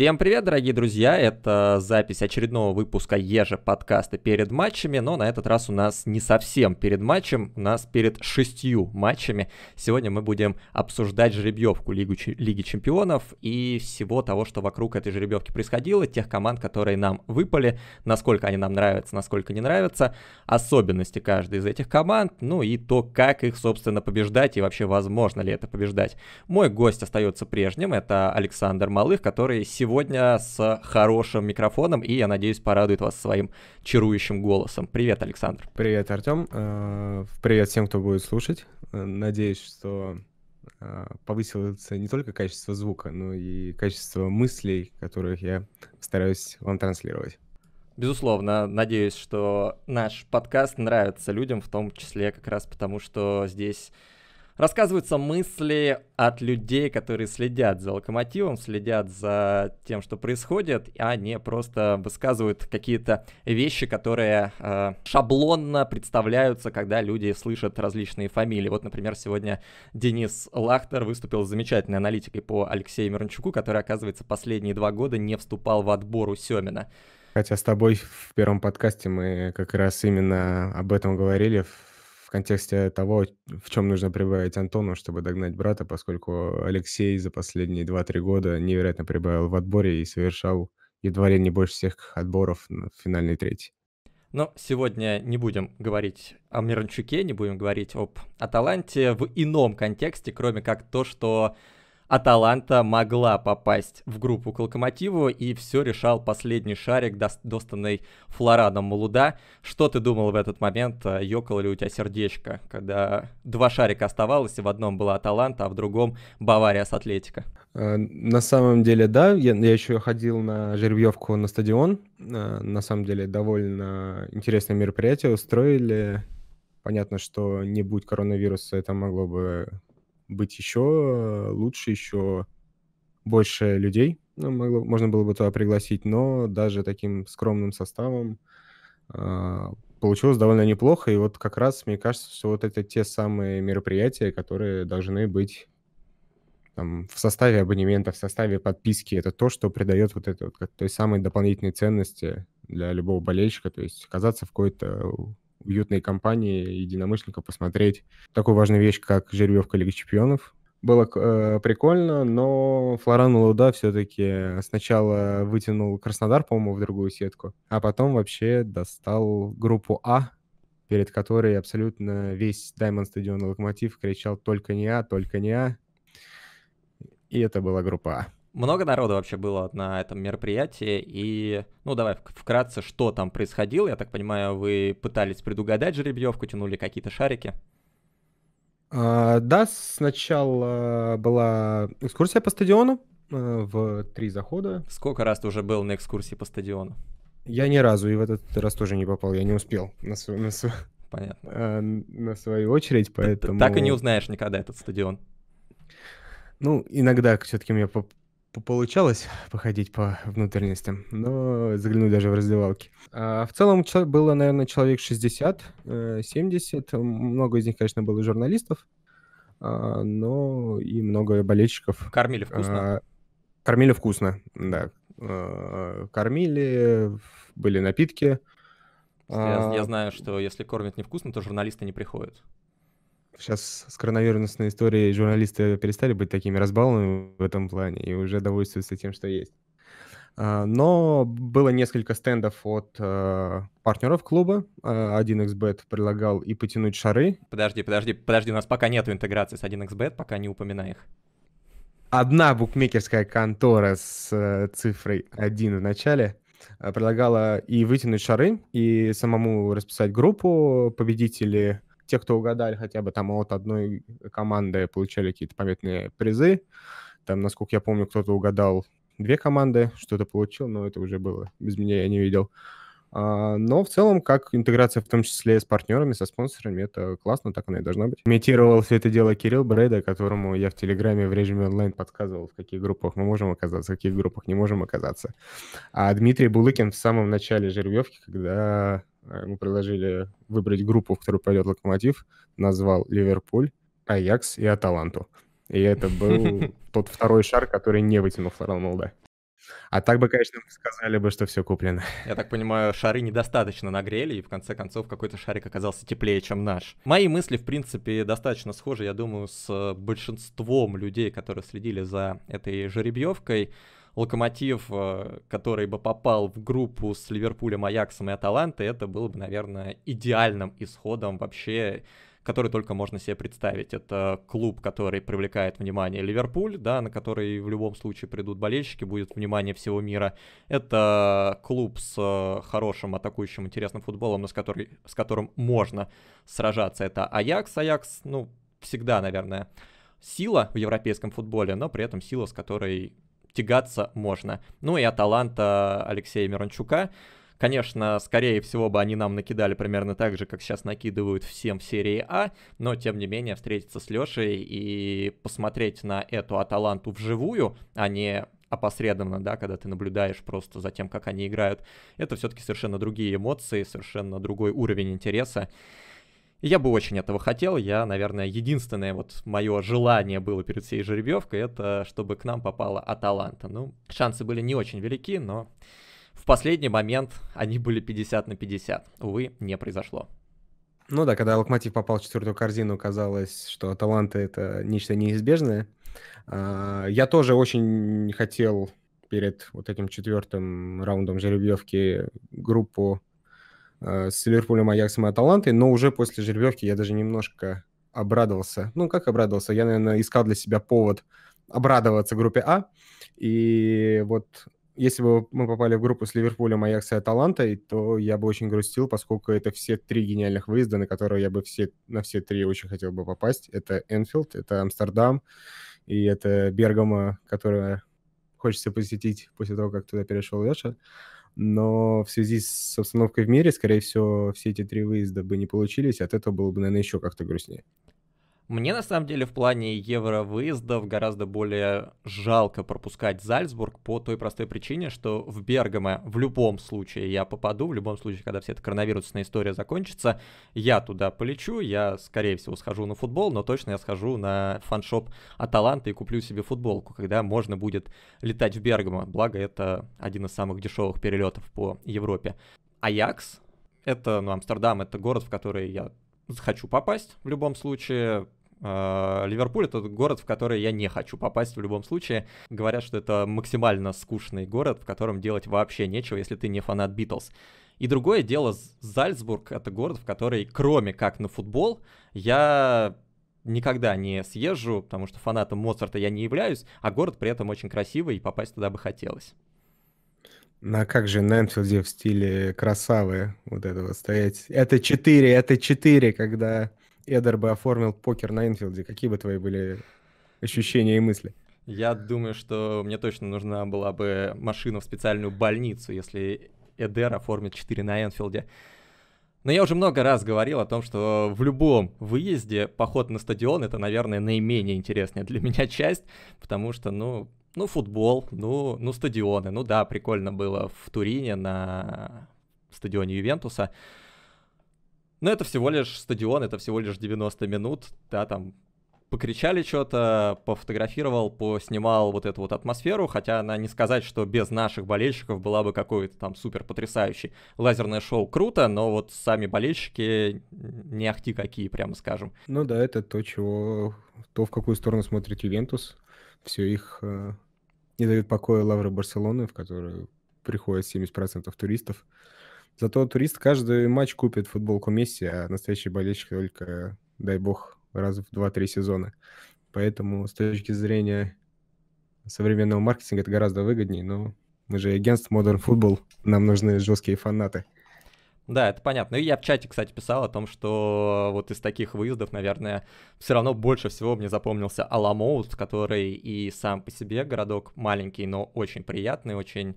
Всем привет, дорогие друзья! Это запись очередного выпуска Ежа подкаста перед матчами, но на этот раз у нас не совсем перед матчем, у нас перед шестью матчами. Сегодня мы будем обсуждать жеребьевку Лигу, Лиги Чемпионов и всего того, что вокруг этой жеребьевки происходило, тех команд, которые нам выпали, насколько они нам нравятся, насколько не нравятся, особенности каждой из этих команд, ну и то, как их, собственно, побеждать и вообще возможно ли это побеждать. Мой гость остается прежним, это Александр Малых, который сегодня сегодня с хорошим микрофоном, и, я надеюсь, порадует вас своим чарующим голосом. Привет, Александр. Привет, Артем. Э, привет всем, кто будет слушать. Э, надеюсь, что э, повысилось не только качество звука, но и качество мыслей, которых я стараюсь вам транслировать. Безусловно, надеюсь, что наш подкаст нравится людям, в том числе как раз потому, что здесь рассказываются мысли от людей, которые следят за локомотивом, следят за тем, что происходит, а не просто высказывают какие-то вещи, которые э, шаблонно представляются, когда люди слышат различные фамилии. Вот, например, сегодня Денис Лахтер выступил с замечательной аналитикой по Алексею Мирончуку, который, оказывается, последние два года не вступал в отбор у Семина. Хотя с тобой в первом подкасте мы как раз именно об этом говорили, в контексте того, в чем нужно прибавить Антону, чтобы догнать брата, поскольку Алексей за последние 2-3 года невероятно прибавил в отборе и совершал едва ли не больше всех отборов в финальной трети. Но сегодня не будем говорить о Мирончуке, не будем говорить об Аталанте в ином контексте, кроме как то, что Аталанта могла попасть в группу к Локомотиву, и все решал последний шарик, достанный Флорадом Малуда. Что ты думал в этот момент, э, ёкало ли у тебя сердечко, когда два шарика оставалось, и в одном была Аталанта, а в другом Бавария с Атлетика? Э, на самом деле, да, я, я еще ходил на жеребьевку на стадион. Э, на самом деле, довольно интересное мероприятие устроили. Понятно, что не будь коронавируса, это могло бы быть еще э, лучше, еще больше людей ну, могло, можно было бы туда пригласить, но даже таким скромным составом э, получилось довольно неплохо. И вот как раз, мне кажется, что вот это те самые мероприятия, которые должны быть там, в составе абонемента, в составе подписки. Это то, что придает вот это вот, той самой дополнительной ценности для любого болельщика, то есть оказаться в какой-то э, уютной компании единомышленников посмотреть такую важную вещь, как жеребьевка Лиги Чемпионов. Было э, прикольно, но Флоран Луда все-таки сначала вытянул Краснодар, по-моему, в другую сетку, а потом вообще достал группу А, перед которой абсолютно весь Даймонд стадион Локомотив кричал «Только не А, только не А». И это была группа А. Много народу вообще было на этом мероприятии, и, ну, давай вкратце, что там происходило. Я так понимаю, вы пытались предугадать жеребьевку, тянули какие-то шарики? А, да, сначала э, была экскурсия по стадиону э, в три захода. Сколько раз ты уже был на экскурсии по стадиону? Я ни разу, и в этот раз тоже не попал, я не успел на, св... на, св... Понятно. Э, на свою очередь, поэтому... так и не узнаешь никогда этот стадион. Ну, иногда все-таки мне получалось походить по внутренностям, но заглянуть даже в раздевалки. А, в целом было, наверное, человек 60-70. Э, много из них, конечно, было журналистов, а, но и много болельщиков. Кормили а, вкусно? Кормили вкусно, да. Кормили, были напитки. Я, я знаю, что если кормят невкусно, то журналисты не приходят сейчас с коронавирусной историей журналисты перестали быть такими разбалованными в этом плане и уже довольствуются тем, что есть. А, но было несколько стендов от э, партнеров клуба. 1xbet э, предлагал и потянуть шары. Подожди, подожди, подожди, у нас пока нет интеграции с 1xbet, пока не упоминай их. Одна букмекерская контора с э, цифрой 1 в начале предлагала и вытянуть шары, и самому расписать группу. Победители те, кто угадали хотя бы там от одной команды, получали какие-то памятные призы. Там, насколько я помню, кто-то угадал две команды, что-то получил, но это уже было без меня, я не видел. А, но в целом, как интеграция в том числе с партнерами, со спонсорами, это классно, так она и должна быть. Имитировал все это дело Кирилл Брейда, которому я в Телеграме в режиме онлайн подсказывал, в каких группах мы можем оказаться, в каких группах не можем оказаться. А Дмитрий Булыкин в самом начале жеребьевки, когда Э, мы предложили выбрать группу, в которую пойдет Локомотив. Назвал Ливерпуль, Аякс и Аталанту. И это был тот второй шар, который не вытянул Роналда. А так бы, конечно, сказали бы, что все куплено. Я так понимаю, шары недостаточно нагрели, и в конце концов какой-то шарик оказался теплее, чем наш. Мои мысли, в принципе, достаточно схожи, я думаю, с большинством людей, которые следили за этой жеребьевкой. Локомотив, э, который бы попал в группу с Ливерпулем, Аяксом и Аталантой, это было бы, наверное, идеальным исходом вообще который только можно себе представить. Это клуб, который привлекает внимание Ливерпуль, да, на который в любом случае придут болельщики, будет внимание всего мира. Это клуб с э, хорошим, атакующим, интересным футболом, но с, который, с которым можно сражаться. Это Аякс. Аякс, ну, всегда, наверное, сила в европейском футболе, но при этом сила, с которой тягаться можно. Ну и Аталанта Алексея Мирончука. Конечно, скорее всего бы они нам накидали примерно так же, как сейчас накидывают всем в серии А, но тем не менее встретиться с Лешей и посмотреть на эту Аталанту вживую, а не опосредованно, да, когда ты наблюдаешь просто за тем, как они играют, это все-таки совершенно другие эмоции, совершенно другой уровень интереса я бы очень этого хотел. Я, наверное, единственное вот мое желание было перед всей жеребьевкой, это чтобы к нам попала Аталанта. Ну, шансы были не очень велики, но в последний момент они были 50 на 50. Увы, не произошло. Ну да, когда Локомотив попал в четвертую корзину, казалось, что Аталанта — это нечто неизбежное. А, я тоже очень хотел перед вот этим четвертым раундом жеребьевки группу Э, с Ливерпулем, Аяксом и Аталантой, но уже после жеребьевки я даже немножко обрадовался. Ну, как обрадовался? Я, наверное, искал для себя повод обрадоваться группе А. И вот если бы мы попали в группу с Ливерпулем, Аяксом и Аталантой, то я бы очень грустил, поскольку это все три гениальных выезда, на которые я бы все, на все три очень хотел бы попасть. Это Энфилд, это Амстердам и это Бергамо, которое хочется посетить после того, как туда перешел Леша но в связи с обстановкой в мире, скорее всего, все эти три выезда бы не получились, от этого было бы, наверное, еще как-то грустнее. Мне на самом деле в плане евровыездов гораздо более жалко пропускать Зальцбург по той простой причине, что в Бергаме в любом случае я попаду, в любом случае, когда вся эта коронавирусная история закончится, я туда полечу, я, скорее всего, схожу на футбол, но точно я схожу на фаншоп Аталанта и куплю себе футболку, когда можно будет летать в Бергамо, благо это один из самых дешевых перелетов по Европе. Аякс, это, ну, Амстердам, это город, в который я хочу попасть в любом случае, а, Ливерпуль — это город, в который я не хочу попасть в любом случае. Говорят, что это максимально скучный город, в котором делать вообще нечего, если ты не фанат Битлз. И другое дело, Зальцбург — это город, в который, кроме как на футбол, я никогда не съезжу, потому что фанатом Моцарта я не являюсь, а город при этом очень красивый, и попасть туда бы хотелось. А как же на Энфилде в стиле красавы вот этого стоять? Это 4, это 4, когда Эдер бы оформил покер на Инфилде, какие бы твои были ощущения и мысли? Я думаю, что мне точно нужна была бы машина в специальную больницу, если Эдер оформит 4 на Энфилде. Но я уже много раз говорил о том, что в любом выезде поход на стадион это, наверное, наименее интересная для меня часть, потому что, ну, ну футбол, ну, ну стадионы, ну да, прикольно было в Турине на стадионе Ювентуса. Но ну, это всего лишь стадион, это всего лишь 90 минут, да, там покричали что-то, пофотографировал, поснимал вот эту вот атмосферу, хотя она не сказать, что без наших болельщиков была бы какой-то там супер потрясающий. Лазерное шоу круто, но вот сами болельщики не ахти какие, прямо скажем. Ну да, это то, чего... То, в какую сторону смотрит Ювентус. Все их э, не дают покоя лавры Барселоны, в которую приходят 70% туристов. Зато турист каждый матч купит футболку Месси, а настоящий болельщик только, дай бог, раз в 2-3 сезона. Поэтому с точки зрения современного маркетинга это гораздо выгоднее, но мы же агентство Modern Football, нам нужны жесткие фанаты. Да, это понятно. И я в чате, кстати, писал о том, что вот из таких выездов, наверное, все равно больше всего мне запомнился Аламоут, который и сам по себе городок маленький, но очень приятный, очень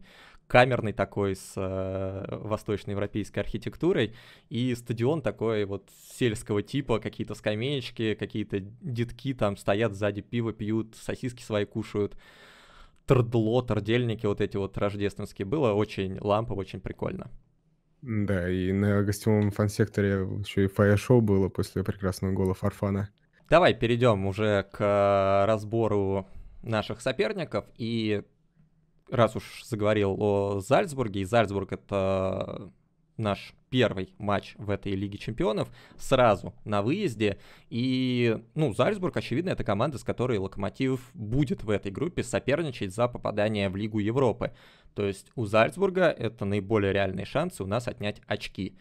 камерный такой с э, восточноевропейской архитектурой, и стадион такой вот сельского типа, какие-то скамеечки, какие-то детки там стоят сзади, пиво пьют, сосиски свои кушают, трдло, тордельники вот эти вот рождественские. Было очень лампово, очень прикольно. Да, и на гостевом фан-секторе еще и фаер-шоу было после прекрасного гола Фарфана. Давай перейдем уже к э, разбору наших соперников и раз уж заговорил о Зальцбурге, и Зальцбург это наш первый матч в этой Лиге Чемпионов сразу на выезде. И, ну, Зальцбург, очевидно, это команда, с которой Локомотив будет в этой группе соперничать за попадание в Лигу Европы. То есть у Зальцбурга это наиболее реальные шансы у нас отнять очки.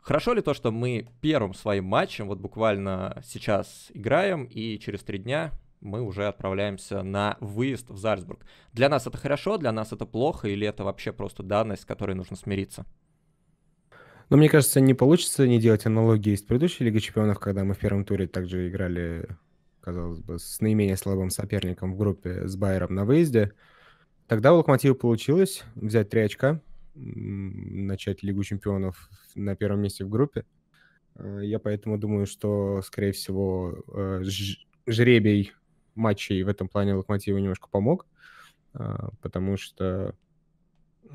Хорошо ли то, что мы первым своим матчем вот буквально сейчас играем, и через три дня мы уже отправляемся на выезд в Зальцбург. Для нас это хорошо, для нас это плохо, или это вообще просто данность, с которой нужно смириться? Но ну, мне кажется, не получится не делать аналогии с предыдущей Лигой Чемпионов, когда мы в первом туре также играли, казалось бы, с наименее слабым соперником в группе с Байером на выезде. Тогда у Локомотива получилось взять три очка, начать Лигу Чемпионов на первом месте в группе. Э, я поэтому думаю, что, скорее всего, э, жребий матчей в этом плане Локомотиву немножко помог, а, потому что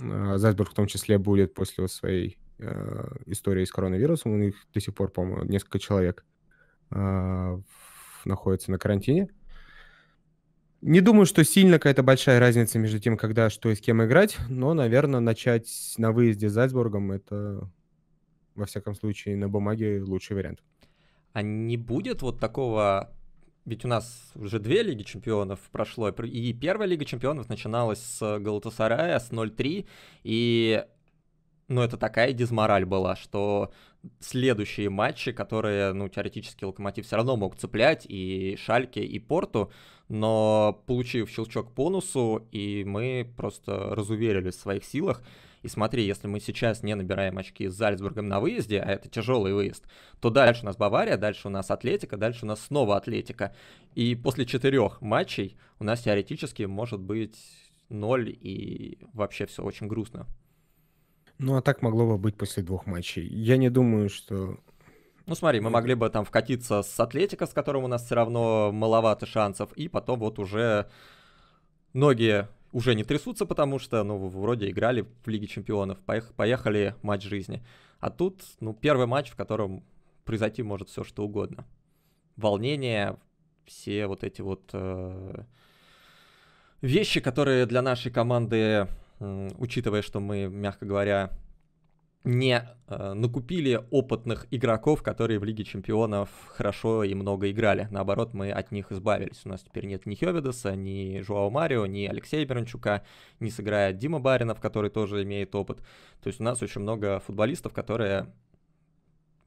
а, Зальцбург в том числе будет после своей а, истории с коронавирусом, у них до сих пор, по-моему, несколько человек находится на карантине. Не думаю, что сильно какая-то большая разница между тем, когда что и с кем играть, но, наверное, начать на выезде с Зальцбургом — это, во всяком случае, на бумаге лучший вариант. А не будет вот такого ведь у нас уже две Лиги Чемпионов прошло, и первая Лига Чемпионов начиналась с э, Галатасарая, с 0-3, и ну, это такая дизмораль была, что следующие матчи, которые, ну, теоретически Локомотив все равно мог цеплять и Шальке, и Порту, но получив щелчок по носу, и мы просто разуверились в своих силах, и смотри, если мы сейчас не набираем очки с Зальцбургом на выезде, а это тяжелый выезд, то дальше у нас Бавария, дальше у нас Атлетика, дальше у нас снова Атлетика. И после четырех матчей у нас теоретически может быть ноль, и вообще все очень грустно. Ну, а так могло бы быть после двух матчей. Я не думаю, что ну смотри, мы э, могли бы там вкатиться с Атлетика, с которым у нас все равно маловато шансов, и потом вот уже ноги уже не трясутся, потому что, ну, вроде играли в Лиге Чемпионов, поехали, матч жизни. А тут, ну, первый матч, в котором произойти может все что угодно. Волнение, все вот эти вот э, вещи, которые для нашей команды, э, учитывая, что мы, мягко говоря, не э, накупили опытных игроков, которые в Лиге Чемпионов хорошо и много играли. Наоборот, мы от них избавились. У нас теперь нет ни Хеведеса, ни Жуао Марио, ни Алексея Бернчука, не сыграет Дима Баринов, который тоже имеет опыт. То есть у нас очень много футболистов, которые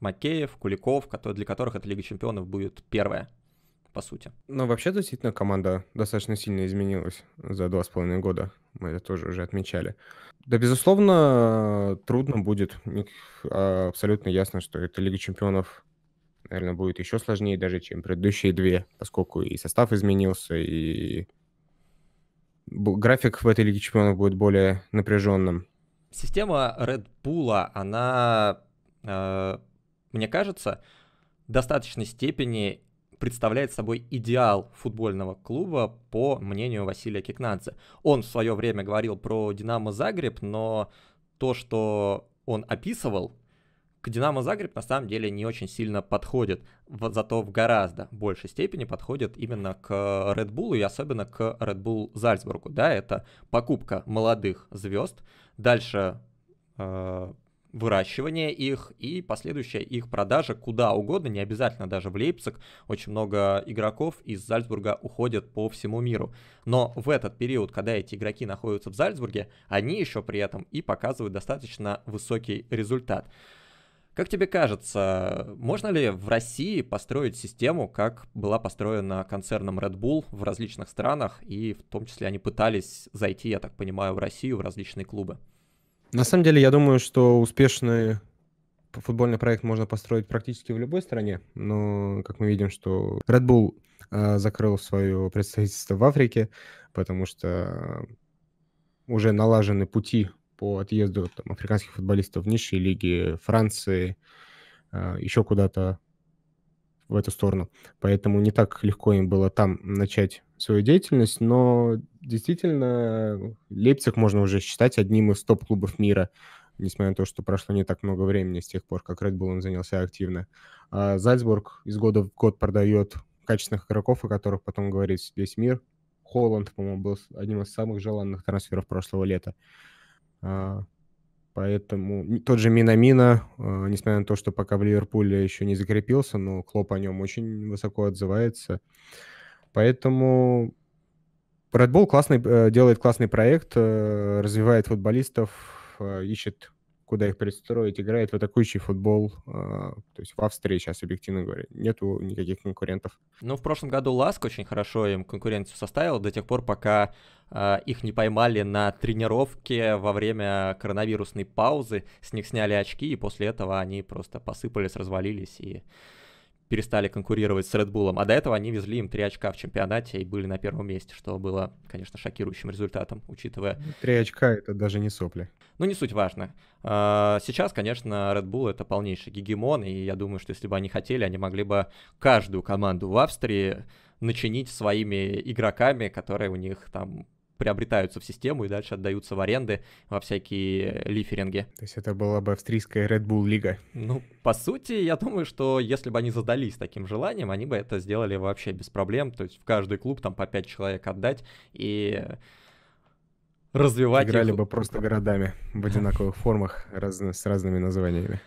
Макеев, Куликов, для которых эта Лига Чемпионов будет первая по сути. Но ну, вообще действительно команда достаточно сильно изменилась за два с половиной года. Мы это тоже уже отмечали. Да, безусловно, трудно будет. А, абсолютно ясно, что эта Лига чемпионов, наверное, будет еще сложнее даже, чем предыдущие две, поскольку и состав изменился, и график в этой Лиге чемпионов будет более напряженным. Система Red Bull, она, э, мне кажется, в достаточной степени представляет собой идеал футбольного клуба, по мнению Василия Кикнадзе. Он в свое время говорил про «Динамо Загреб», но то, что он описывал, к «Динамо Загреб» на самом деле не очень сильно подходит, вот зато в гораздо большей степени подходит именно к Red Bull и особенно к Red Bull Зальцбургу. Да, это покупка молодых звезд, дальше э, выращивание их и последующая их продажа куда угодно, не обязательно даже в Лейпциг. Очень много игроков из Зальцбурга уходят по всему миру. Но в этот период, когда эти игроки находятся в Зальцбурге, они еще при этом и показывают достаточно высокий результат. Как тебе кажется, можно ли в России построить систему, как была построена концерном Red Bull в различных странах, и в том числе они пытались зайти, я так понимаю, в Россию, в различные клубы? На самом деле, я думаю, что успешный футбольный проект можно построить практически в любой стране, но, как мы видим, что Red Bull э, закрыл свое представительство в Африке, потому что уже налажены пути по отъезду там, африканских футболистов в низшие лиги Франции, э, еще куда-то в эту сторону. Поэтому не так легко им было там начать свою деятельность, но действительно Лейпциг можно уже считать одним из топ-клубов мира, несмотря на то, что прошло не так много времени с тех пор, как Red Bull он занялся активно. А Зальцбург из года в год продает качественных игроков, о которых потом говорит весь мир. Холланд, по-моему, был одним из самых желанных трансферов прошлого лета. А, поэтому тот же Минамина, э, несмотря на то, что пока в Ливерпуле еще не закрепился, но Клоп о нем очень высоко отзывается. Поэтому Red Bull классный, э, делает классный проект, э, развивает футболистов, э, ищет, куда их пристроить, играет в атакующий футбол. То есть в Австрии сейчас, объективно говоря, нету никаких конкурентов. Ну, в прошлом году Ласк очень хорошо им конкуренцию составил до тех пор, пока их не поймали на тренировке во время коронавирусной паузы, с них сняли очки, и после этого они просто посыпались, развалились и перестали конкурировать с Red Bull, а до этого они везли им 3 очка в чемпионате и были на первом месте, что было, конечно, шокирующим результатом, учитывая... 3 ну, очка — это даже не сопли. Ну, не суть важно. А, сейчас, конечно, Red Bull — это полнейший гегемон, и я думаю, что если бы они хотели, они могли бы каждую команду в Австрии начинить своими игроками, которые у них там приобретаются в систему и дальше отдаются в аренды во всякие лиферинги. То есть это была бы австрийская Red Bull лига? Ну, по сути, я думаю, что если бы они задались таким желанием, они бы это сделали вообще без проблем. То есть в каждый клуб там по 5 человек отдать и развивать Играли их... бы просто городами в одинаковых формах раз... с разными названиями.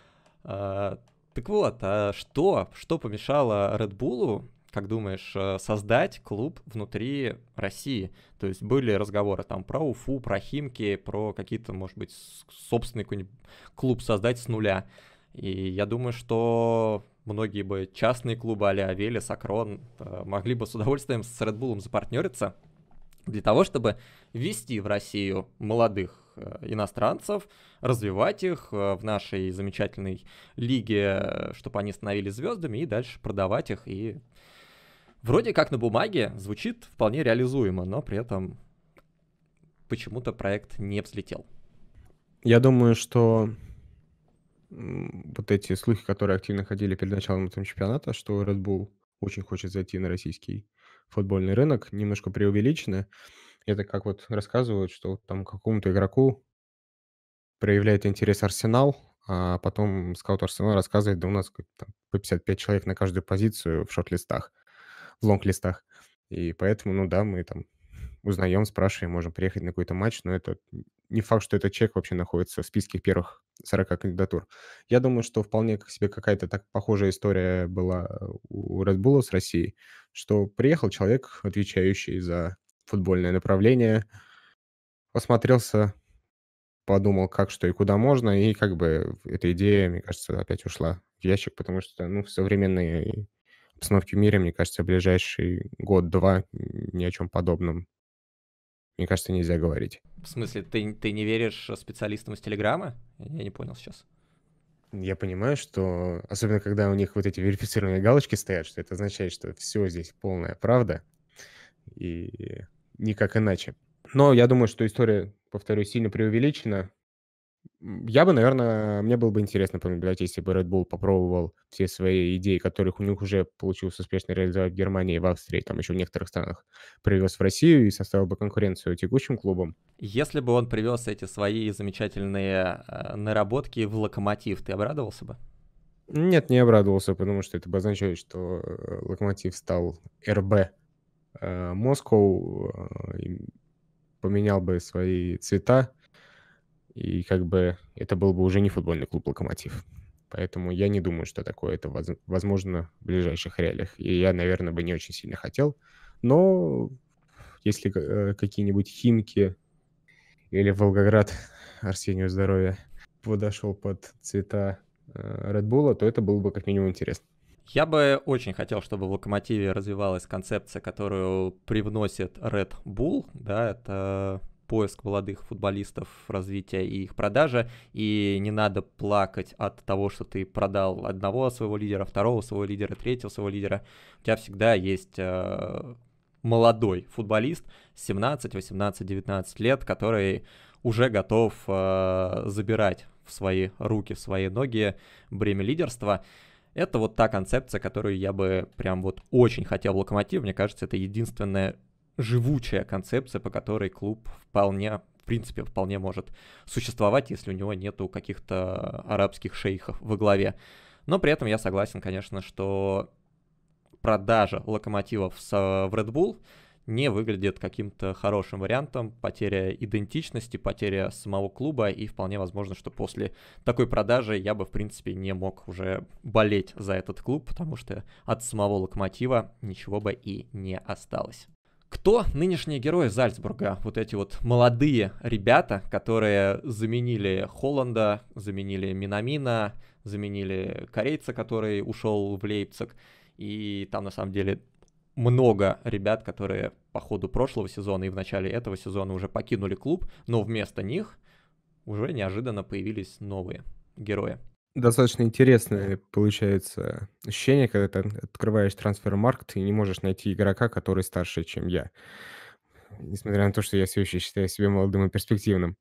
А, так вот, а что, что помешало Red Bull как думаешь, э, создать клуб внутри России? То есть были разговоры там про Уфу, про Химки, про какие-то, может быть, собственный какой-нибудь клуб создать с нуля. И я думаю, что многие бы частные клубы а-ля Велес, Акрон э, могли бы с удовольствием с Red Bull запартнериться для того, чтобы ввести в Россию молодых э, иностранцев, развивать их в нашей замечательной лиге, чтобы они становились звездами и дальше продавать их и Вроде как на бумаге звучит вполне реализуемо, но при этом почему-то проект не взлетел. Я думаю, что вот эти слухи, которые активно ходили перед началом этого чемпионата, что Red Bull очень хочет зайти на российский футбольный рынок, немножко преувеличены. Это как вот рассказывают, что там какому-то игроку проявляет интерес Арсенал, а потом скаут Арсенал рассказывает, да у нас там, по 55 человек на каждую позицию в шорт-листах в лонг-листах. И поэтому, ну да, мы там узнаем, спрашиваем, можем приехать на какой-то матч, но это не факт, что этот человек вообще находится в списке первых 40 кандидатур. Я думаю, что вполне как себе какая-то так похожая история была э, у Red Bull с Россией, что приехал человек, отвечающий за футбольное направление, посмотрелся, подумал, как, что и куда можно, и как бы эта идея, мне кажется, опять ушла в ящик, потому что, ну, в современной обстановке в мире, мне кажется, в ближайший год-два ни о чем подобном, мне кажется, нельзя говорить. В смысле, ты, ты не веришь специалистам из Телеграма? Я не понял сейчас. Я понимаю, что, особенно когда у них вот эти верифицированные галочки стоят, что это означает, что все здесь полная правда, и никак иначе. Но я думаю, что история, повторюсь, сильно преувеличена я бы, наверное, мне было бы интересно понаблюдать, если бы Red Bull попробовал все свои идеи, которых у них уже получилось успешно реализовать в Германии, в Австрии, там еще в некоторых странах, привез в Россию и составил бы конкуренцию текущим клубам. Если бы он привез эти свои замечательные э, наработки в Локомотив, ты обрадовался бы? Нет, не обрадовался, потому что это бы означает, что э, Локомотив стал РБ э, Москва, поменял бы свои цвета, и как бы это был бы уже не футбольный клуб «Локомотив». Поэтому я не думаю, что такое это возможно в ближайших реалиях. И я, наверное, бы не очень сильно хотел. Но если э, какие-нибудь Химки или Волгоград, Арсению здоровья, подошел под цвета э, Red Bull, то это было бы как минимум интересно. Я бы очень хотел, чтобы в Локомотиве развивалась концепция, которую привносит Red Bull, да, это поиск молодых футболистов, развитие и их продажа, и не надо плакать от того, что ты продал одного своего лидера, второго своего лидера, третьего своего лидера. У тебя всегда есть э, молодой футболист 17, 18, 19 лет, который уже готов э, забирать в свои руки, в свои ноги бремя лидерства. Это вот та концепция, которую я бы прям вот очень хотел в Локомотив. Мне кажется, это единственное, живучая концепция, по которой клуб вполне, в принципе, вполне может существовать, если у него нету каких-то арабских шейхов во главе. Но при этом я согласен, конечно, что продажа локомотивов э, в Red Bull не выглядит каким-то хорошим вариантом. Потеря идентичности, потеря самого клуба, и вполне возможно, что после такой продажи я бы, в принципе, не мог уже болеть за этот клуб, потому что от самого локомотива ничего бы и не осталось. Кто нынешние герои Зальцбурга? Вот эти вот молодые ребята, которые заменили Холланда, заменили Минамина, заменили корейца, который ушел в Лейпциг. И там на самом деле много ребят, которые по ходу прошлого сезона и в начале этого сезона уже покинули клуб, но вместо них уже неожиданно появились новые герои достаточно интересное получается ощущение, когда ты открываешь трансфер-маркт и не можешь найти игрока, который старше, чем я. Несмотря на то, что я все еще считаю себя молодым и перспективным.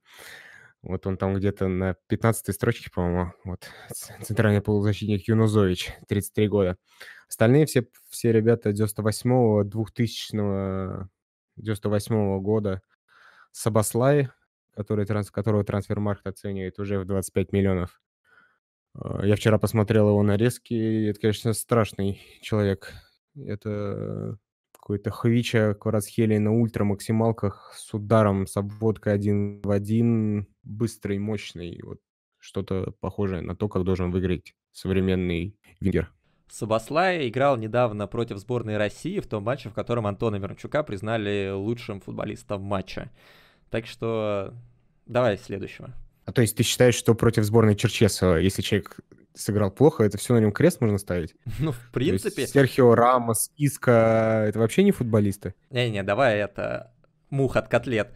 Вот он там где-то на 15 строчке, по-моему, вот центральный полузащитник Юнузович, 33 года. Остальные все, все ребята 98-го, 2000-го, 98-го года. Сабаслай, который, транс, которого трансфермаркт оценивает уже в 25 миллионов. Э, я вчера посмотрел его нарезки, и это, конечно, страшный человек. Это какой-то Хвича Кварацхелия на ультра максималках с ударом, с обводкой один в один, быстрый, мощный. Вот что-то похожее на то, как должен выиграть современный вингер. Сабаслай играл недавно против сборной России в том матче, в котором Антона Мирончука признали лучшим футболистом матча. Так что давай следующего. А то есть ты считаешь, что против сборной Черчесова, если человек сыграл плохо, это все на нем крест можно ставить? Ну, в принципе... Есть, Серхио Рамос, Иска, это вообще не футболисты? Не-не, давай это... Мух от котлет.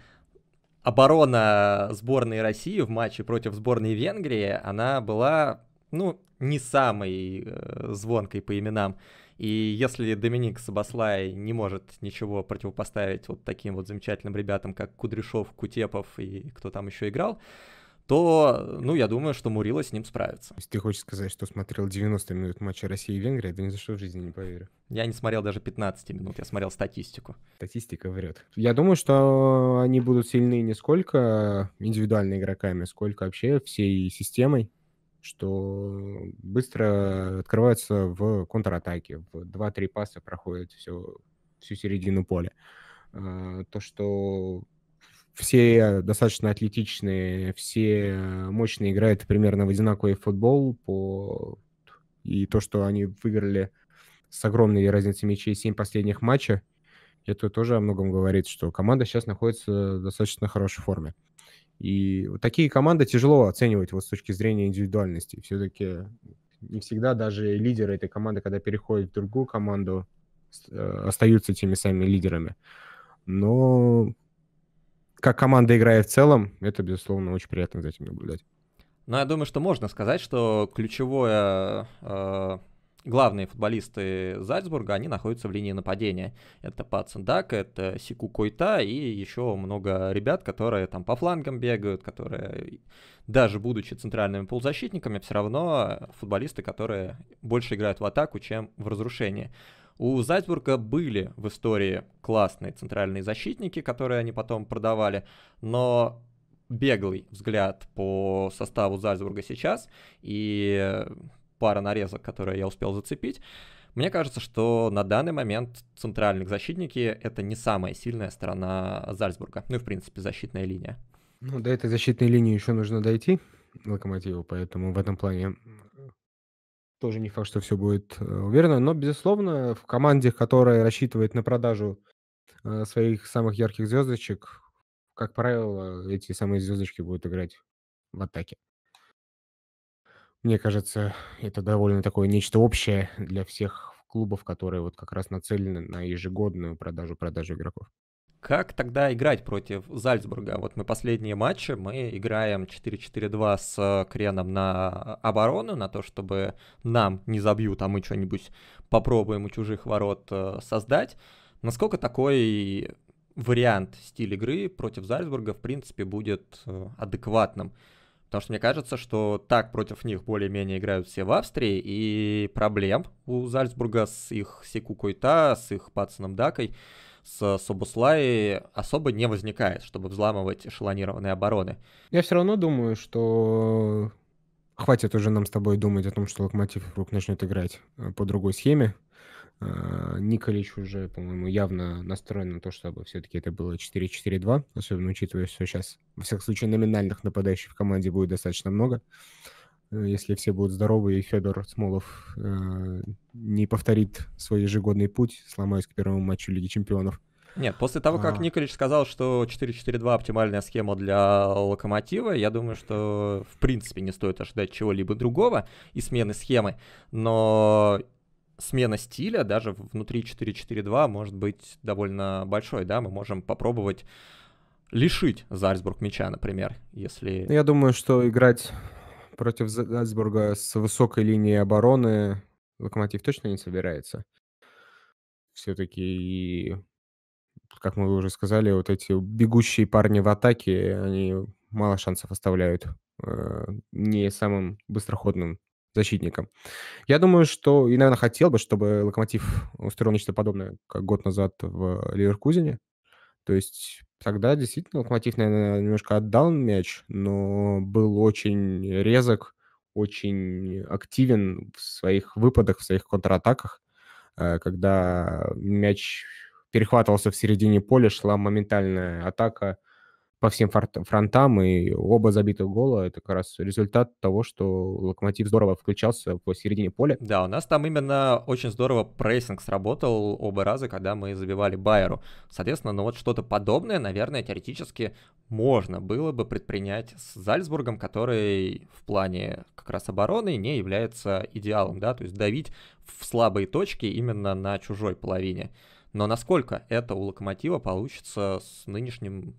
Оборона сборной России в матче против сборной Венгрии, она была, ну, не самой э, звонкой по именам. И если Доминик Собослай не может ничего противопоставить вот таким вот замечательным ребятам, как Кудряшов, Кутепов и кто там еще играл, то, ну, я думаю, что Мурила с ним справится. Если ты хочешь сказать, что смотрел 90 минут матча России и Венгрии, да ни за что в жизни не поверю. Я не смотрел даже 15 минут, я смотрел статистику. Статистика врет. Я думаю, что они будут сильны не сколько индивидуальными игроками, сколько вообще всей системой, что быстро открываются в контратаке. В 2-3 паса проходит все, всю середину поля. А, то, что все достаточно атлетичные, все мощные играют примерно в одинаковый футбол. По... И то, что они выиграли с огромной разницей мячей 7 последних матчей, это тоже о многом говорит, что команда сейчас находится в достаточно хорошей форме. И вот такие команды тяжело оценивать вот с точки зрения индивидуальности. Все-таки не всегда даже лидеры этой команды, когда переходят в другую команду, э, остаются теми самыми лидерами. Но как команда играет в целом, это, безусловно, очень приятно за этим наблюдать. Ну, я думаю, что можно сказать, что ключевое, э, главные футболисты Зальцбурга, они находятся в линии нападения. Это Пацендак, это Сику Койта и еще много ребят, которые там по флангам бегают, которые, даже будучи центральными полузащитниками, все равно футболисты, которые больше играют в атаку, чем в разрушение. У Зальцбурга были в истории классные центральные защитники, которые они потом продавали, но беглый взгляд по составу Зальцбурга сейчас и пара нарезок, которые я успел зацепить, мне кажется, что на данный момент центральных защитники — это не самая сильная сторона Зальцбурга. Ну и, в принципе, защитная линия. Ну, до этой защитной линии еще нужно дойти, Локомотиву, поэтому в этом плане тоже не факт, что все будет э, уверенно, но, безусловно, в команде, которая рассчитывает на продажу э, своих самых ярких звездочек, как правило, эти самые звездочки будут играть в атаке. Мне кажется, это довольно такое нечто общее для всех клубов, которые вот как раз нацелены на ежегодную продажу продажу игроков. Как тогда играть против Зальцбурга? Вот мы последние матчи, мы играем 4-4-2 с э, креном на оборону, на то, чтобы нам не забьют, а мы что-нибудь попробуем у чужих ворот э, создать. Насколько такой вариант стиль игры против Зальцбурга, в принципе, будет э, адекватным? Потому что мне кажется, что так против них более-менее играют все в Австрии, и проблем у Зальцбурга с их Секу с их Пацаном Дакой – с Собуслай особо не возникает, чтобы взламывать эшелонированные обороны. Я все равно думаю, что хватит уже нам с тобой думать о том, что Локомотив вдруг начнет играть э, по другой схеме. А, Николич уже, по-моему, явно настроен на то, чтобы все-таки это было 4-4-2, особенно учитывая, что сейчас, во всяком случае, номинальных нападающих в команде будет достаточно много. Э, если все будут здоровы, и Федор Смолов э, не повторит свой ежегодный путь, сломаясь к первому матчу Лиги Чемпионов. Нет, после того, как а... Николич сказал, что 4-4-2 оптимальная схема для Локомотива, я думаю, что в принципе не стоит ожидать чего-либо другого и смены схемы, но смена стиля даже внутри 4-4-2 может быть довольно большой, да, мы можем попробовать лишить Зальцбург мяча, например, если... Ну, я думаю, что играть против Зальцбурга с высокой линией обороны Локомотив точно не собирается. Все-таки, как мы уже сказали, вот эти бегущие парни в атаке, они мало шансов оставляют э, не самым быстроходным защитникам. Я думаю, что и, наверное, хотел бы, чтобы Локомотив устроил нечто подобное, как год назад в Ливеркузине. То есть Тогда действительно Локомотив, наверное, немножко отдал мяч, но был очень резок, очень активен в своих выпадах, в своих контратаках, э, когда мяч перехватывался в середине поля, шла моментальная атака – по всем фронтам, и оба забитых гола — это как раз результат того, что Локомотив здорово включался по середине поля. Да, у нас там именно очень здорово прессинг сработал оба раза, когда мы забивали Байеру. Соответственно, ну вот что-то подобное, наверное, теоретически можно было бы предпринять с Зальцбургом, который в плане как раз обороны не является идеалом, да, то есть давить в слабые точки именно на чужой половине. Но насколько это у Локомотива получится с нынешним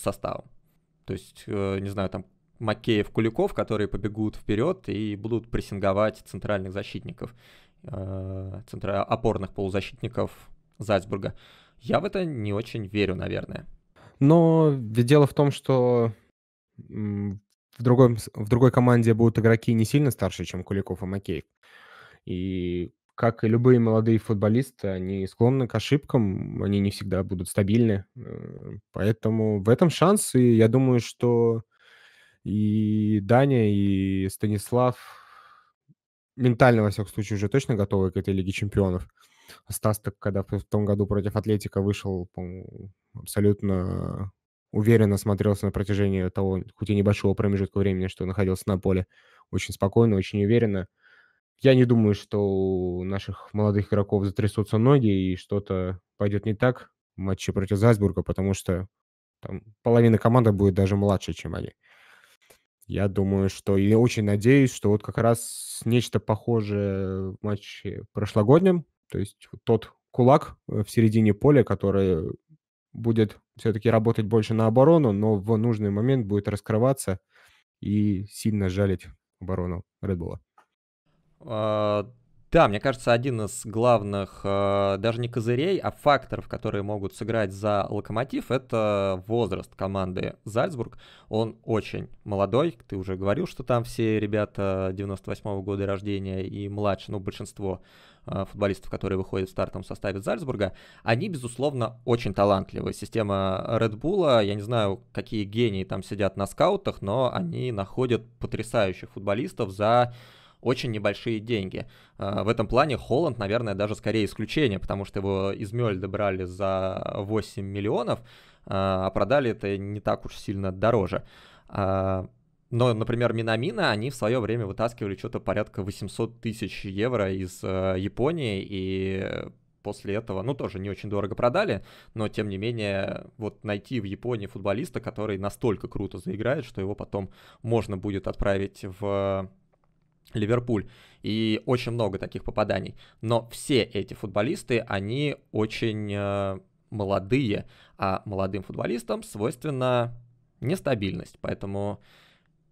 составом. То есть, э, не знаю, там Макеев, Куликов, которые побегут вперед и будут прессинговать центральных защитников, э, центра опорных полузащитников Зальцбурга. Я в это не очень верю, наверное. Но дело в том, что в, другой в другой команде будут игроки не сильно старше, чем Куликов и Макеев. И как и любые молодые футболисты, они склонны к ошибкам, они не всегда будут стабильны. Э, поэтому в этом шанс, и я думаю, что и Даня, и Станислав ментально, во всяком случае, уже точно готовы к этой Лиге Чемпионов. А Стас, когда в том году против Атлетика вышел, абсолютно уверенно смотрелся на протяжении того, хоть и небольшого промежутка времени, что находился на поле, очень спокойно, очень уверенно. Я не думаю, что у наших молодых игроков затрясутся ноги и что-то пойдет не так в матче против Зальцбурга, потому что там половина команды будет даже младше, чем они. Я думаю, что и очень надеюсь, что вот как раз нечто похожее в матче прошлогоднем, то есть тот кулак э, в середине поля, который будет все-таки работать больше на оборону, но в нужный момент будет раскрываться и сильно жалить оборону Редбула. А, да, мне кажется, один из главных, а, даже не козырей, а факторов, которые могут сыграть за Локомотив, это возраст команды Зальцбург. Он очень молодой, ты уже говорил, что там все ребята 98-го года рождения и младше, ну, большинство а, футболистов, которые выходят в стартовом составе Зальцбурга, они, безусловно, очень талантливы. Система Red Bull, я не знаю, какие гении там сидят на скаутах, но они находят потрясающих футболистов за очень небольшие деньги. А, в этом плане Холланд, наверное, даже скорее исключение, потому что его из Мёльда брали за 8 миллионов, а, а продали это не так уж сильно дороже. А, но, например, Минамина, они в свое время вытаскивали что-то порядка 800 тысяч евро из Японии, и после этого, ну, тоже не очень дорого продали, но, тем не менее, вот найти в Японии футболиста, который настолько круто заиграет, что его потом можно будет отправить в Ливерпуль. И очень много таких попаданий. Но все эти футболисты, они очень э, молодые. А молодым футболистам свойственна нестабильность. Поэтому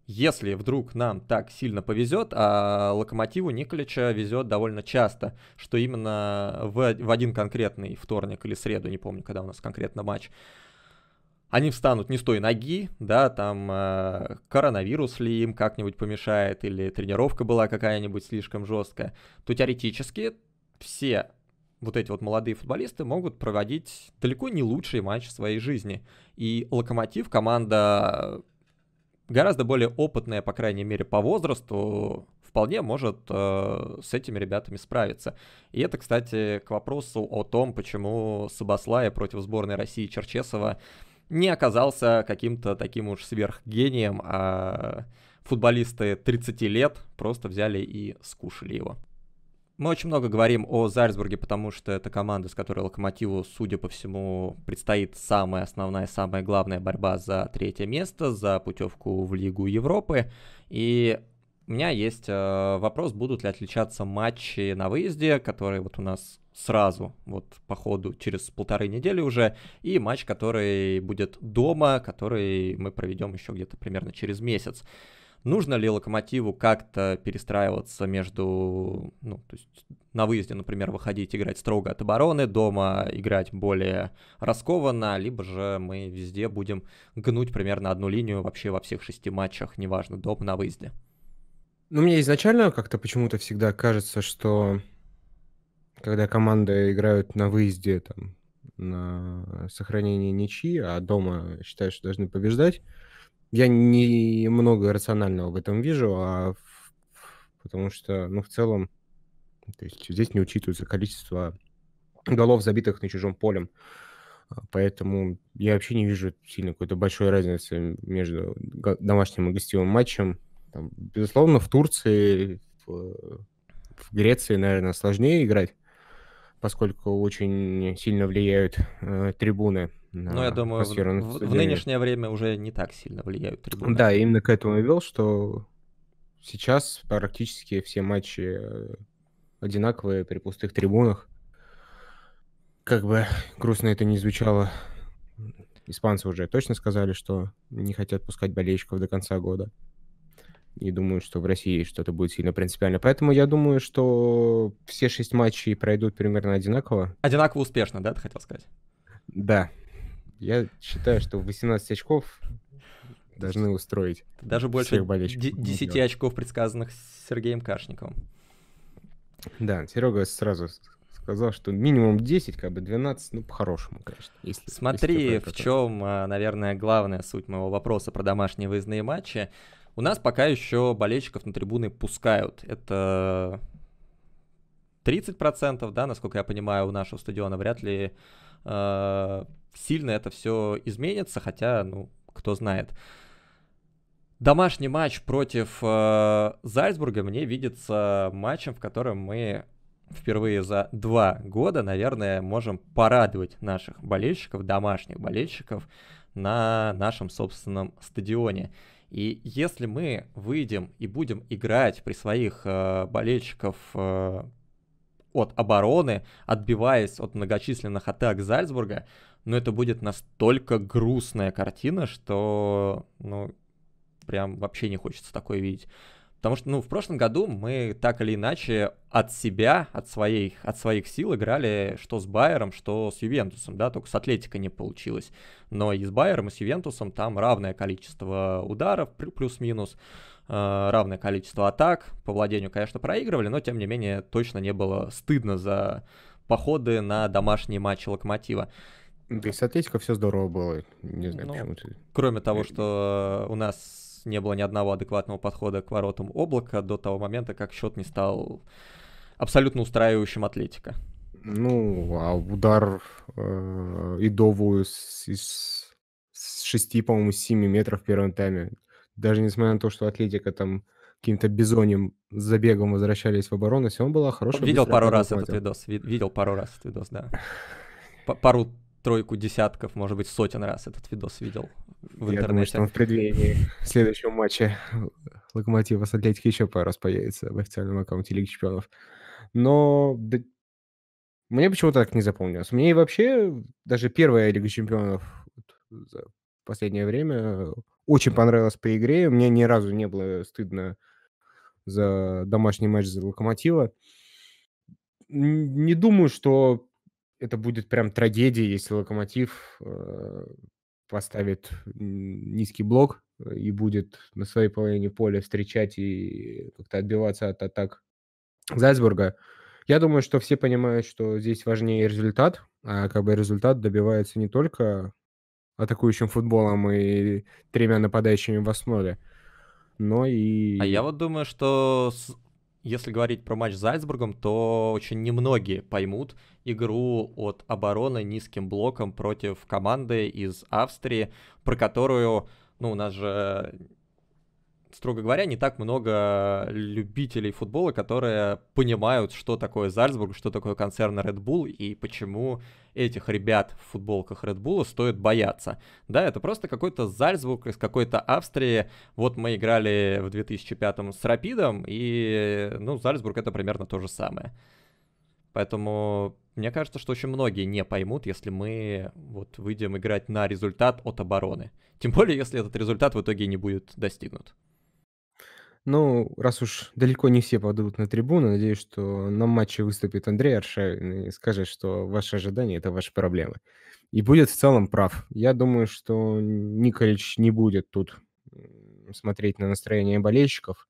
если вдруг нам так сильно повезет, а локомотиву Николича везет довольно часто, что именно в, в один конкретный вторник или среду, не помню, когда у нас конкретно матч, они встанут не с той ноги, да, там э, коронавирус ли им как-нибудь помешает, или тренировка была какая-нибудь слишком жесткая, то теоретически все вот эти вот молодые футболисты могут проводить далеко не лучший матч в своей жизни. И Локомотив команда гораздо более опытная, по крайней мере, по возрасту, вполне может э, с этими ребятами справиться. И это, кстати, к вопросу о том, почему Сабаслая против сборной России Черчесова не оказался каким-то таким уж сверхгением, а футболисты 30 лет просто взяли и скушали его. Мы очень много говорим о Зальцбурге, потому что это команда, с которой Локомотиву, судя по всему, предстоит самая основная, самая главная борьба за третье место, за путевку в Лигу Европы. И у меня есть э, вопрос, будут ли отличаться матчи на выезде, которые вот у нас сразу, вот по ходу через полторы недели уже, и матч, который будет дома, который мы проведем еще где-то примерно через месяц. Нужно ли локомотиву как-то перестраиваться между, ну, то есть на выезде, например, выходить играть строго от обороны, дома играть более раскованно, либо же мы везде будем гнуть примерно одну линию вообще во всех шести матчах, неважно, дома на выезде? Ну, мне изначально как-то почему-то всегда кажется, что когда команда играет на выезде, там, на сохранение ничьи, а дома считаешь, что должны побеждать, я не много рационального в этом вижу, а в... потому что, ну, в целом, то есть здесь не учитывается количество голов, забитых на чужом поле, а, Поэтому я вообще не вижу сильно какой-то большой разницы между домашним и гостевым матчем. Там, безусловно, в Турции, в, э, в Греции, наверное, сложнее играть, поскольку очень сильно влияют э, трибуны. На ну, я думаю, в, в, в нынешнее время уже не так сильно влияют трибуны. Да, именно к этому и вел, что сейчас практически все матчи э, одинаковые при пустых трибунах. Как бы грустно это не звучало, испанцы уже точно сказали, что не хотят пускать болельщиков до конца года и думаю, что в России что-то будет сильно принципиально. Поэтому я думаю, что все шесть матчей пройдут примерно одинаково. Одинаково успешно, да, ты хотел сказать? Да. Я считаю, что 18 очков должны устроить. Даже больше болельщиков. 10 очков, предсказанных Сергеем Кашниковым. Да, Серега сразу сказал, что минимум 10, как бы 12, ну, по-хорошему, конечно. Если, Смотри, если в чем, а, наверное, главная суть моего вопроса про домашние выездные матчи. У нас пока еще болельщиков на трибуны пускают. Это 30%, да, насколько я понимаю, у нашего стадиона вряд ли э, сильно это все изменится, хотя, ну, кто знает. Домашний матч против э, Зальцбурга мне видится матчем, в котором мы впервые за два года, наверное, можем порадовать наших болельщиков, домашних болельщиков на нашем собственном стадионе. И если мы выйдем и будем играть при своих э, болельщиков э, от обороны, отбиваясь от многочисленных атак Зальцбурга, но ну, это будет настолько грустная картина, что ну прям вообще не хочется такое видеть. Потому что, ну, в прошлом году мы так или иначе от себя, от своих, от своих сил играли что с Байером, что с Ювентусом, да, только с Атлетикой не получилось. Но и с Байером, и с Ювентусом там равное количество ударов, плюс-минус, э, равное количество атак. По владению, конечно, проигрывали, но, тем не менее, точно не было стыдно за походы на домашние матчи Локомотива. Да и с Атлетикой все здорово было, не знаю, ну, почему ты... Кроме того, что у нас не было ни одного адекватного подхода к воротам облака до того момента, как счет не стал абсолютно устраивающим Атлетика. Ну, а удар э, Идову из, из, с 6, по-моему, 7 метров в первом тайме. Даже несмотря на то, что Атлетика там каким-то бизоним забегом возвращались в оборону, все он была хорошая. Видел пару раз этот видос, видел пару раз этот видос, да. Пару тройку десятков, может быть, сотен раз этот видос видел в интернете. Думаю, что в преддверии следующего матча Локомотива с Атлетикой еще пару раз появится в официальном аккаунте Лиги Чемпионов. Но да, мне почему-то так не запомнилось. Мне и вообще даже первая Лига Чемпионов за последнее время очень понравилась по игре. Мне ни разу не было стыдно за домашний матч за Локомотива. Не думаю, что это будет прям трагедия, если Локомотив э, поставит низкий блок э, и будет на своей половине поля встречать и как-то отбиваться от атак Зальцбурга. Я думаю, что все понимают, что здесь важнее результат, а как бы результат добивается не только атакующим футболом и тремя нападающими в основе, но и... А я вот думаю, что если говорить про матч с Зальцбургом, то очень немногие поймут игру от обороны низким блоком против команды из Австрии, про которую, ну, у нас же строго говоря, не так много любителей футбола, которые понимают, что такое Зальцбург, что такое концерн Red Bull и почему этих ребят в футболках Red Bull стоит бояться. Да, это просто какой-то Зальцбург из какой-то Австрии. Вот мы играли в 2005 с Рапидом, и, ну, Зальцбург это примерно то же самое. Поэтому мне кажется, что очень многие не поймут, если мы вот выйдем играть на результат от обороны. Тем более, если этот результат в итоге не будет достигнут. Ну, раз уж далеко не все подадут на трибуну, надеюсь, что на матче выступит Андрей Аршавин и скажет, что ваши ожидания – это ваши проблемы. И будет в целом прав. Я думаю, что Николич не будет тут смотреть на настроение болельщиков.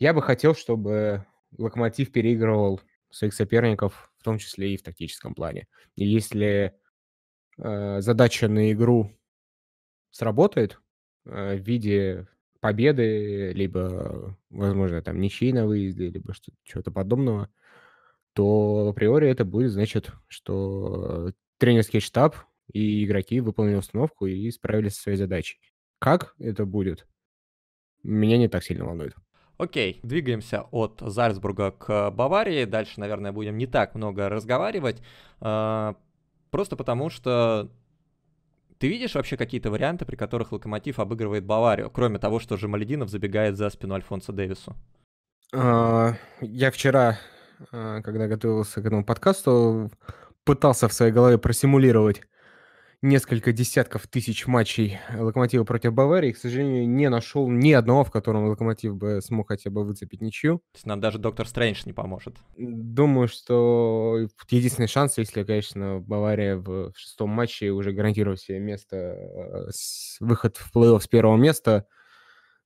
Я бы хотел, чтобы Локомотив переигрывал своих соперников, в том числе и в тактическом плане. И если э, задача на игру сработает э, в виде победы, либо, возможно, там ничьи на выезде, либо что-то подобного, то априори это будет значит, что тренерский штаб и игроки выполнили установку и справились со своей задачей. Как это будет, меня не так сильно волнует. Окей, двигаемся от Зальцбурга к Баварии. Дальше, наверное, будем не так много разговаривать. А, просто потому что ты видишь вообще какие-то варианты, при которых Локомотив обыгрывает Баварию, кроме того, что Жемалединов забегает за спину Альфонса Дэвису? А, я вчера, а, когда готовился к этому подкасту, пытался в своей голове просимулировать несколько десятков тысяч матчей Локомотива против Баварии, к сожалению, не нашел ни одного, в котором Локомотив бы смог хотя бы выцепить ничью. То есть нам даже Доктор Стрэндж не поможет. Думаю, что единственный шанс, если, конечно, Бавария в шестом матче уже гарантирует себе место, э, выход в плей-офф с первого места,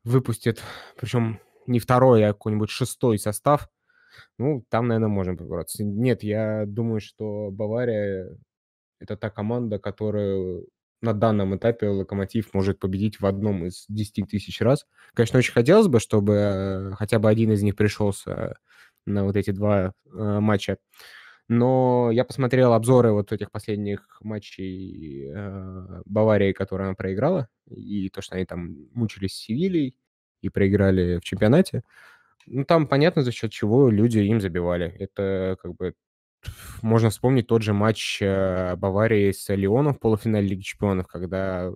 выпустит, причем не второй, а какой-нибудь шестой состав, ну, там, наверное, можем побороться. Нет, я думаю, что Бавария это та команда, которая на данном этапе Локомотив может победить в одном из 10 тысяч раз. Конечно, очень хотелось бы, чтобы э, хотя бы один из них пришелся на вот эти два э, матча. Но я посмотрел обзоры вот этих последних матчей э, Баварии, которые она проиграла, и то, что они там мучились с Севильей и проиграли в чемпионате. Ну, там понятно, за счет чего люди им забивали. Это как бы можно вспомнить тот же матч э, Баварии с Лионом в полуфинале Лиги Чемпионов, когда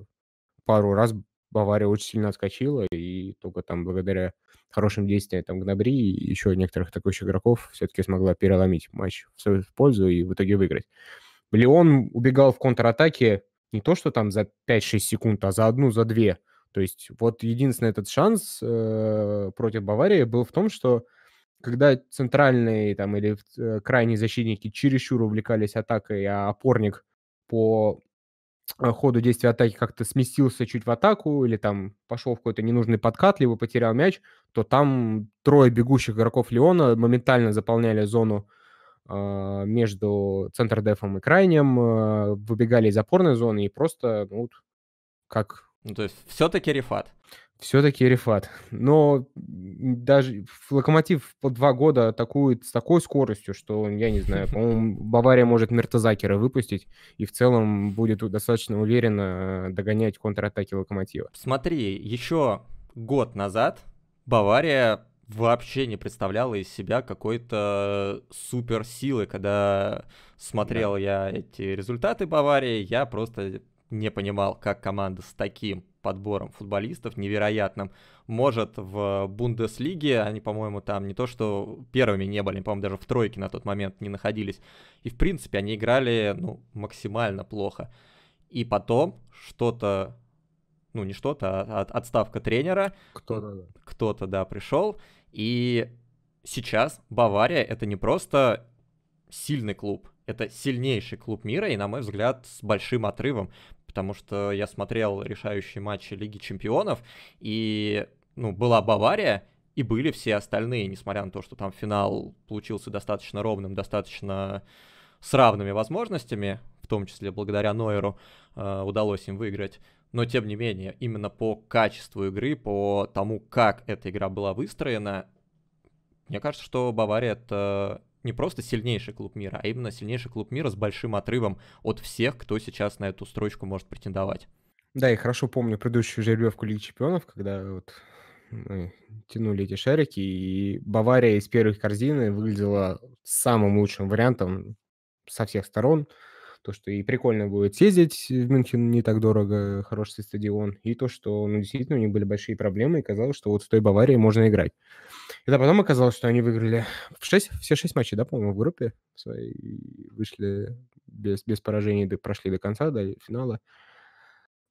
пару раз Бавария очень сильно отскочила, и только там благодаря хорошим действиям там Гнабри и еще некоторых атакующих игроков все-таки смогла переломить матч в свою пользу и в итоге выиграть. Леон убегал в контратаке не то, что там за 5-6 секунд, а за одну, за две. То есть вот единственный этот шанс э, против Баварии был в том, что когда центральные там или э, крайние защитники чересчур увлекались атакой, а опорник по э, ходу действия атаки как-то сместился чуть в атаку или там пошел в какой-то ненужный подкат, либо потерял мяч, то там трое бегущих игроков Леона моментально заполняли зону э, между центр дефом и крайним, э, выбегали из опорной зоны и просто, ну, как ну, то есть все-таки Рифат. Все-таки Рифат. Но даже Локомотив по два года атакует с такой скоростью, что, я не знаю, по-моему, Бавария может Мертозакера выпустить и в целом будет достаточно уверенно э, догонять контратаки Локомотива. Смотри, еще год назад Бавария вообще не представляла из себя какой-то суперсилы. Когда смотрел да. я эти результаты Баварии, я просто не понимал, как команда с таким подбором футболистов невероятным может в Бундеслиге, они, по-моему, там не то что первыми не были, по-моему, даже в тройке на тот момент не находились. И, в принципе, они играли, ну, максимально плохо. И потом что-то, ну, не что-то, а отставка тренера. Кто-то, Кто-то, да, пришел. И сейчас Бавария — это не просто сильный клуб, это сильнейший клуб мира, и, на мой взгляд, с большим отрывом, потому что я смотрел решающие матчи Лиги Чемпионов, и, ну, была Бавария, и были все остальные, несмотря на то, что там финал получился достаточно ровным, достаточно с равными возможностями, в том числе благодаря Нойеру э, удалось им выиграть. Но, тем не менее, именно по качеству игры, по тому, как эта игра была выстроена, мне кажется, что Бавария — это не просто сильнейший клуб мира, а именно сильнейший клуб мира с большим отрывом от всех, кто сейчас на эту строчку может претендовать. Да, я хорошо помню предыдущую жеребьевку Лиги Чемпионов, когда вот мы тянули эти шарики, и Бавария из первой корзины выглядела самым лучшим вариантом со всех сторон то, что и прикольно будет съездить в Мюнхен не так дорого, хороший стадион, и то, что ну, действительно у них были большие проблемы, и казалось, что вот в той Баварии можно играть. И да, потом оказалось, что они выиграли в 6, все шесть матчей, да, по-моему, в группе своей, вышли без, без поражений, да, прошли до конца, до финала.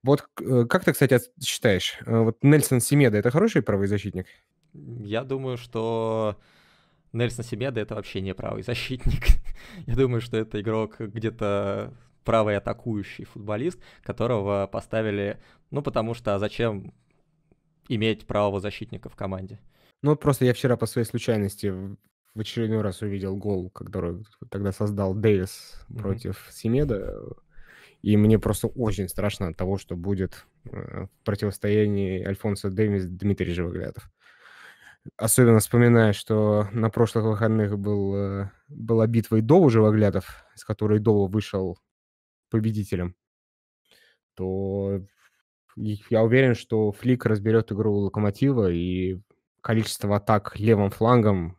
Вот э, как ты, кстати, считаешь, э, вот Нельсон Семеда – это хороший правый защитник? Я думаю, что Нельсон Себеда — это вообще не правый защитник. Я думаю, что это игрок где-то правый атакующий футболист, которого поставили, ну, потому что а зачем иметь правого защитника в команде? Ну, просто я вчера по своей случайности в очередной раз увидел гол, который тогда создал Дэвис mm-hmm. против Семеда. И мне просто очень страшно от того, что будет э, в противостоянии Альфонсо Дэвис Дмитрий Живоглядов. Особенно вспоминая, что на прошлых выходных был, э, была битва Идову Живоглядов, из которой Идова вышел победителем, то я уверен, что Флик разберет игру Локомотива, и количество атак левым флангом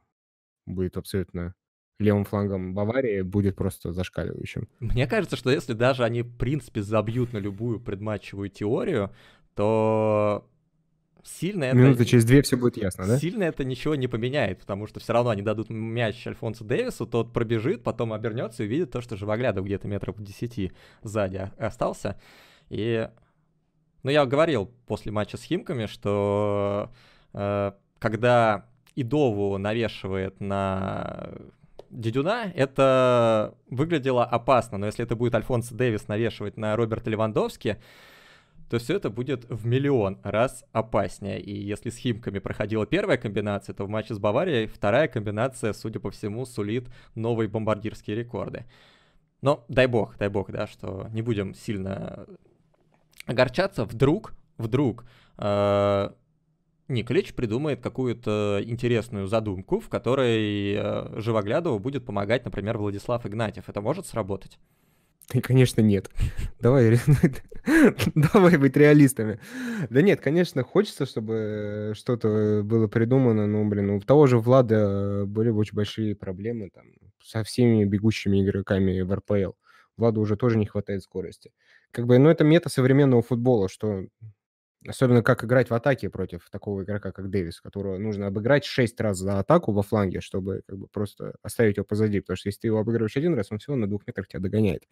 будет абсолютно левым флангом Баварии будет просто зашкаливающим. Мне кажется, что если даже они, в принципе, забьют на любую предматчевую теорию, то сильно это... Минуты через две все будет ясно, да? Сильно это ничего не поменяет, потому что все равно они дадут мяч Альфонсу Дэвису, тот пробежит, потом обернется и увидит то, что живогляду где-то метров 10 сзади остался. И... Ну, я говорил после матча с Химками, что э, когда Идову навешивает на Дидюна, это выглядело опасно, но если это будет Альфонсо Дэвис навешивать на Роберта Левандовски, то все это будет в миллион раз опаснее. И если с Химками проходила первая комбинация, то в матче с Баварией вторая комбинация, судя по всему, сулит новые бомбардирские рекорды. Но дай бог, дай бог, да, что не будем сильно огорчаться. Вдруг, вдруг э, Николич придумает какую-то интересную задумку, в которой э, Живоглядову будет помогать, например, Владислав Игнатьев. Это может сработать? И, конечно, нет. Давай, давай быть реалистами. Да нет, конечно, хочется, чтобы э, что-то было придумано, но, блин, у того же Влада были очень большие проблемы там со всеми бегущими игроками в РПЛ. Владу уже тоже не хватает скорости. Как бы, ну, это мета современного футбола, что Особенно как играть в атаке против такого игрока, как Дэвис, которого нужно обыграть 6 раз за атаку во фланге, чтобы как бы, просто оставить его позади. Потому что если ты его обыгрываешь один раз, он всего на двух метрах тебя догоняет.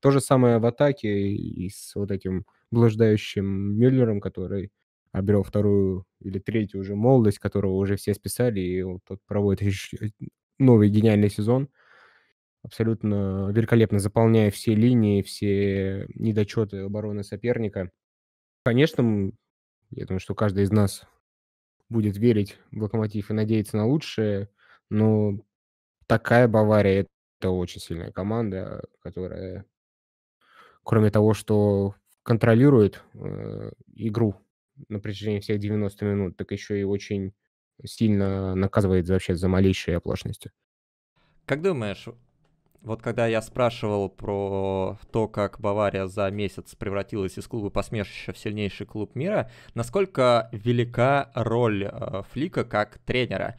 То же самое в атаке и с вот этим блуждающим Мюллером, который обрел вторую или третью уже молодость, которого уже все списали, и вот тот проводит новый гениальный сезон абсолютно великолепно заполняя все линии, все недочеты обороны соперника. Конечно, я думаю, что каждый из нас будет верить в «Локомотив» и надеяться на лучшее, но такая Бавария – это очень сильная команда, которая, кроме того, что контролирует э, игру на протяжении всех 90 минут, так еще и очень сильно наказывает вообще за малейшие оплошности. Как думаешь, вот когда я спрашивал про то, как Бавария за месяц превратилась из клуба посмешища в сильнейший клуб мира, насколько велика роль э, Флика как тренера?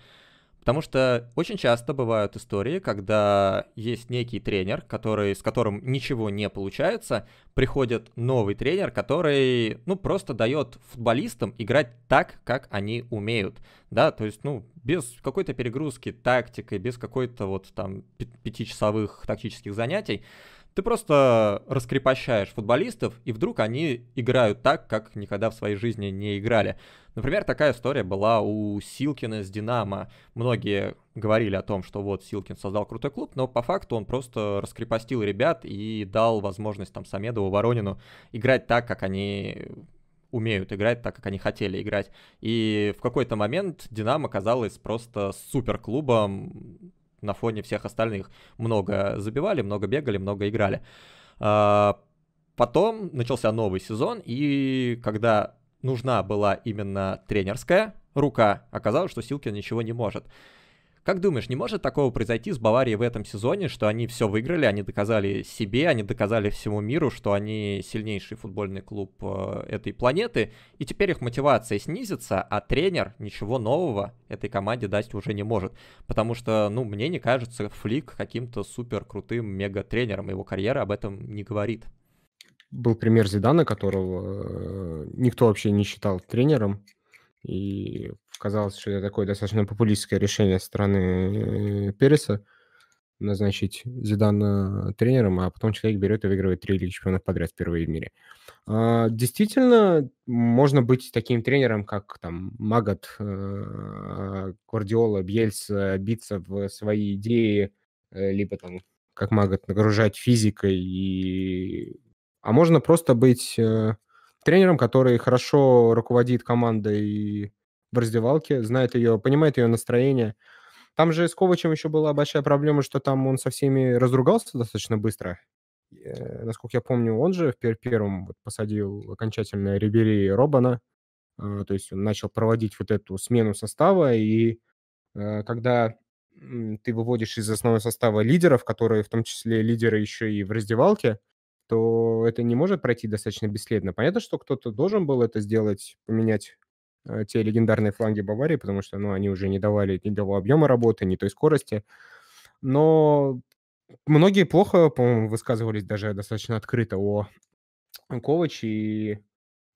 Потому что очень часто бывают истории, когда есть некий тренер, который, с которым ничего не получается, приходит новый тренер, который, ну, просто дает футболистам играть так, как они умеют, да, то есть, ну, без какой-то перегрузки тактикой, без какой-то вот там пятичасовых тактических занятий, ты просто раскрепощаешь футболистов, и вдруг они играют так, как никогда в своей жизни не играли. Например, такая история была у Силкина с «Динамо». Многие говорили о том, что вот Силкин создал крутой клуб, но по факту он просто раскрепостил ребят и дал возможность там Самедову, Воронину играть так, как они умеют играть так, как они хотели играть. И в какой-то момент «Динамо» казалось просто суперклубом, на фоне всех остальных много забивали, много бегали, много играли. А, потом начался новый сезон, и когда нужна была именно тренерская рука, оказалось, что Силкин ничего не может. Как думаешь, не может такого произойти с Баварией в этом сезоне, что они все выиграли, они доказали себе, они доказали всему миру, что они сильнейший футбольный клуб э, этой планеты, и теперь их мотивация снизится, а тренер ничего нового этой команде дать уже не может. Потому что, ну, мне не кажется Флик каким-то супер крутым мега-тренером, его карьера об этом не говорит. Был пример Зидана, которого э, никто вообще не считал тренером, и казалось, что это такое достаточно популистское решение стороны э, Переса назначить Зидана тренером, а потом человек берет и выигрывает три Лиги Чемпионов подряд впервые в мире. А, действительно, можно быть таким тренером, как там Магат, э, Гвардиола, Бьельс, биться в свои идеи, э, либо там, как Магат, нагружать физикой. И... А можно просто быть тренером, который хорошо руководит командой в раздевалке, знает ее, понимает ее настроение. Там же с Ковачем еще была большая проблема, что там он со всеми разругался достаточно быстро. Э, насколько я помню, он же в первом посадил окончательно Рибери и Робана. А, то есть он начал проводить вот эту смену состава, и э, когда ты выводишь из основного состава лидеров, которые в том числе лидеры еще и в раздевалке, то это не может пройти достаточно бесследно. Понятно, что кто-то должен был это сделать, поменять э, те легендарные фланги Баварии, потому что ну, они уже не давали ни того объема работы, ни той скорости. Но многие плохо, по-моему, высказывались даже достаточно открыто о Коваче. И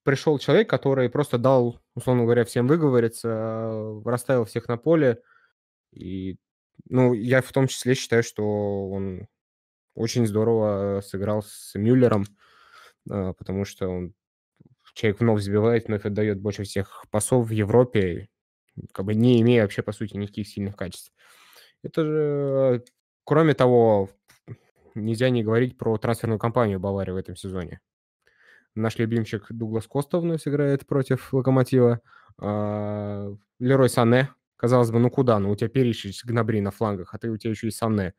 пришел человек, который просто дал, условно говоря, всем выговориться, э, расставил всех на поле. И, ну, я в том числе считаю, что он очень здорово э, сыграл с Мюллером, а, потому что он человек вновь забивает, вновь отдает больше всех пасов в Европе, как бы не имея вообще, по сути, никаких сильных качеств. Это же, кроме того, нельзя не говорить про трансферную кампанию Баварии в этом сезоне. Наш любимчик Дуглас Костов вновь играет против Локомотива. А, Лерой Сане, казалось бы, ну куда? Ну у тебя Перишич Гнабри на флангах, а ты у тебя еще и Сане.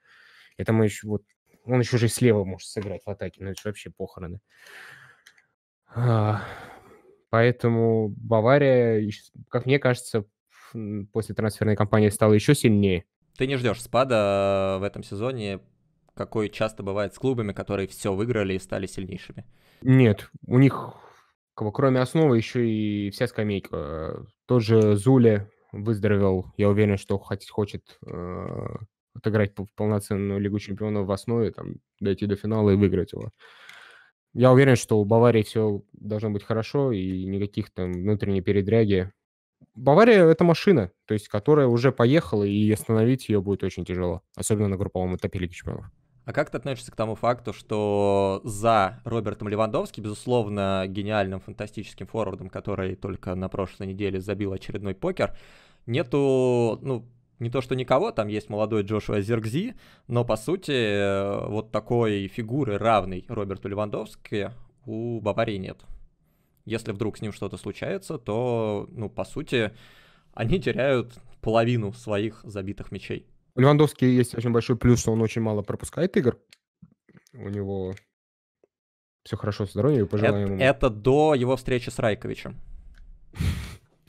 Это мы еще вот он еще же слева может сыграть в атаке, но ну, это вообще похороны. А, поэтому Бавария, как мне кажется, после трансферной кампании стала еще сильнее. Ты не ждешь спада э, в этом сезоне, какой часто бывает с клубами, которые все выиграли и стали сильнейшими? Нет, у них, кроме основы, еще и вся скамейка. Тот же Зуле выздоровел, я уверен, что хоть, хочет э, отыграть полноценную Лигу Чемпионов в основе, там, дойти до финала и выиграть его. Я уверен, что у Баварии все должно быть хорошо и никаких там внутренней передряги. Бавария – это машина, то есть которая уже поехала, и остановить ее будет очень тяжело, особенно на групповом этапе Лиги Чемпионов. А как ты относишься к тому факту, что за Робертом Левандовским, безусловно, гениальным, фантастическим форвардом, который только на прошлой неделе забил очередной покер, нету, ну, не то что никого, там есть молодой Джошуа Зергзи, но по сути э, вот такой фигуры, равной Роберту Левандовски, у Баварии нет. Если вдруг с ним что-то случается, то, ну, по сути, они теряют половину своих забитых мячей. У Левандовски есть очень большой плюс, что он очень мало пропускает игр. У него все хорошо со здоровьем и пожелаем это, ему. Это до его встречи с Райковичем.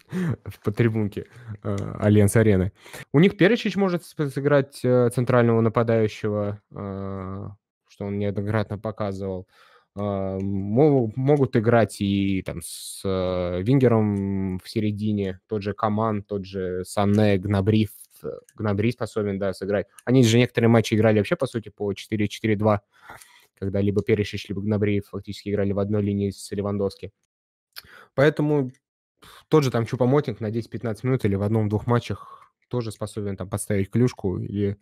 по трибунке э, Альянс Арены. У них Перечич может сыграть э, центрального нападающего, э, что он неоднократно показывал. Могут играть и там с Вингером в середине, тот же Каман, тот же Санне, Гнабри, Гнабри способен, да, сыграть. Они же некоторые матчи играли вообще, по сути, по 4-4-2 когда либо Перешич, либо Гнабри фактически играли в одной линии с Левандовски. Поэтому тот же там Чупомотинг на 10-15 минут или в одном-двух матчах тоже способен там подставить клюшку, или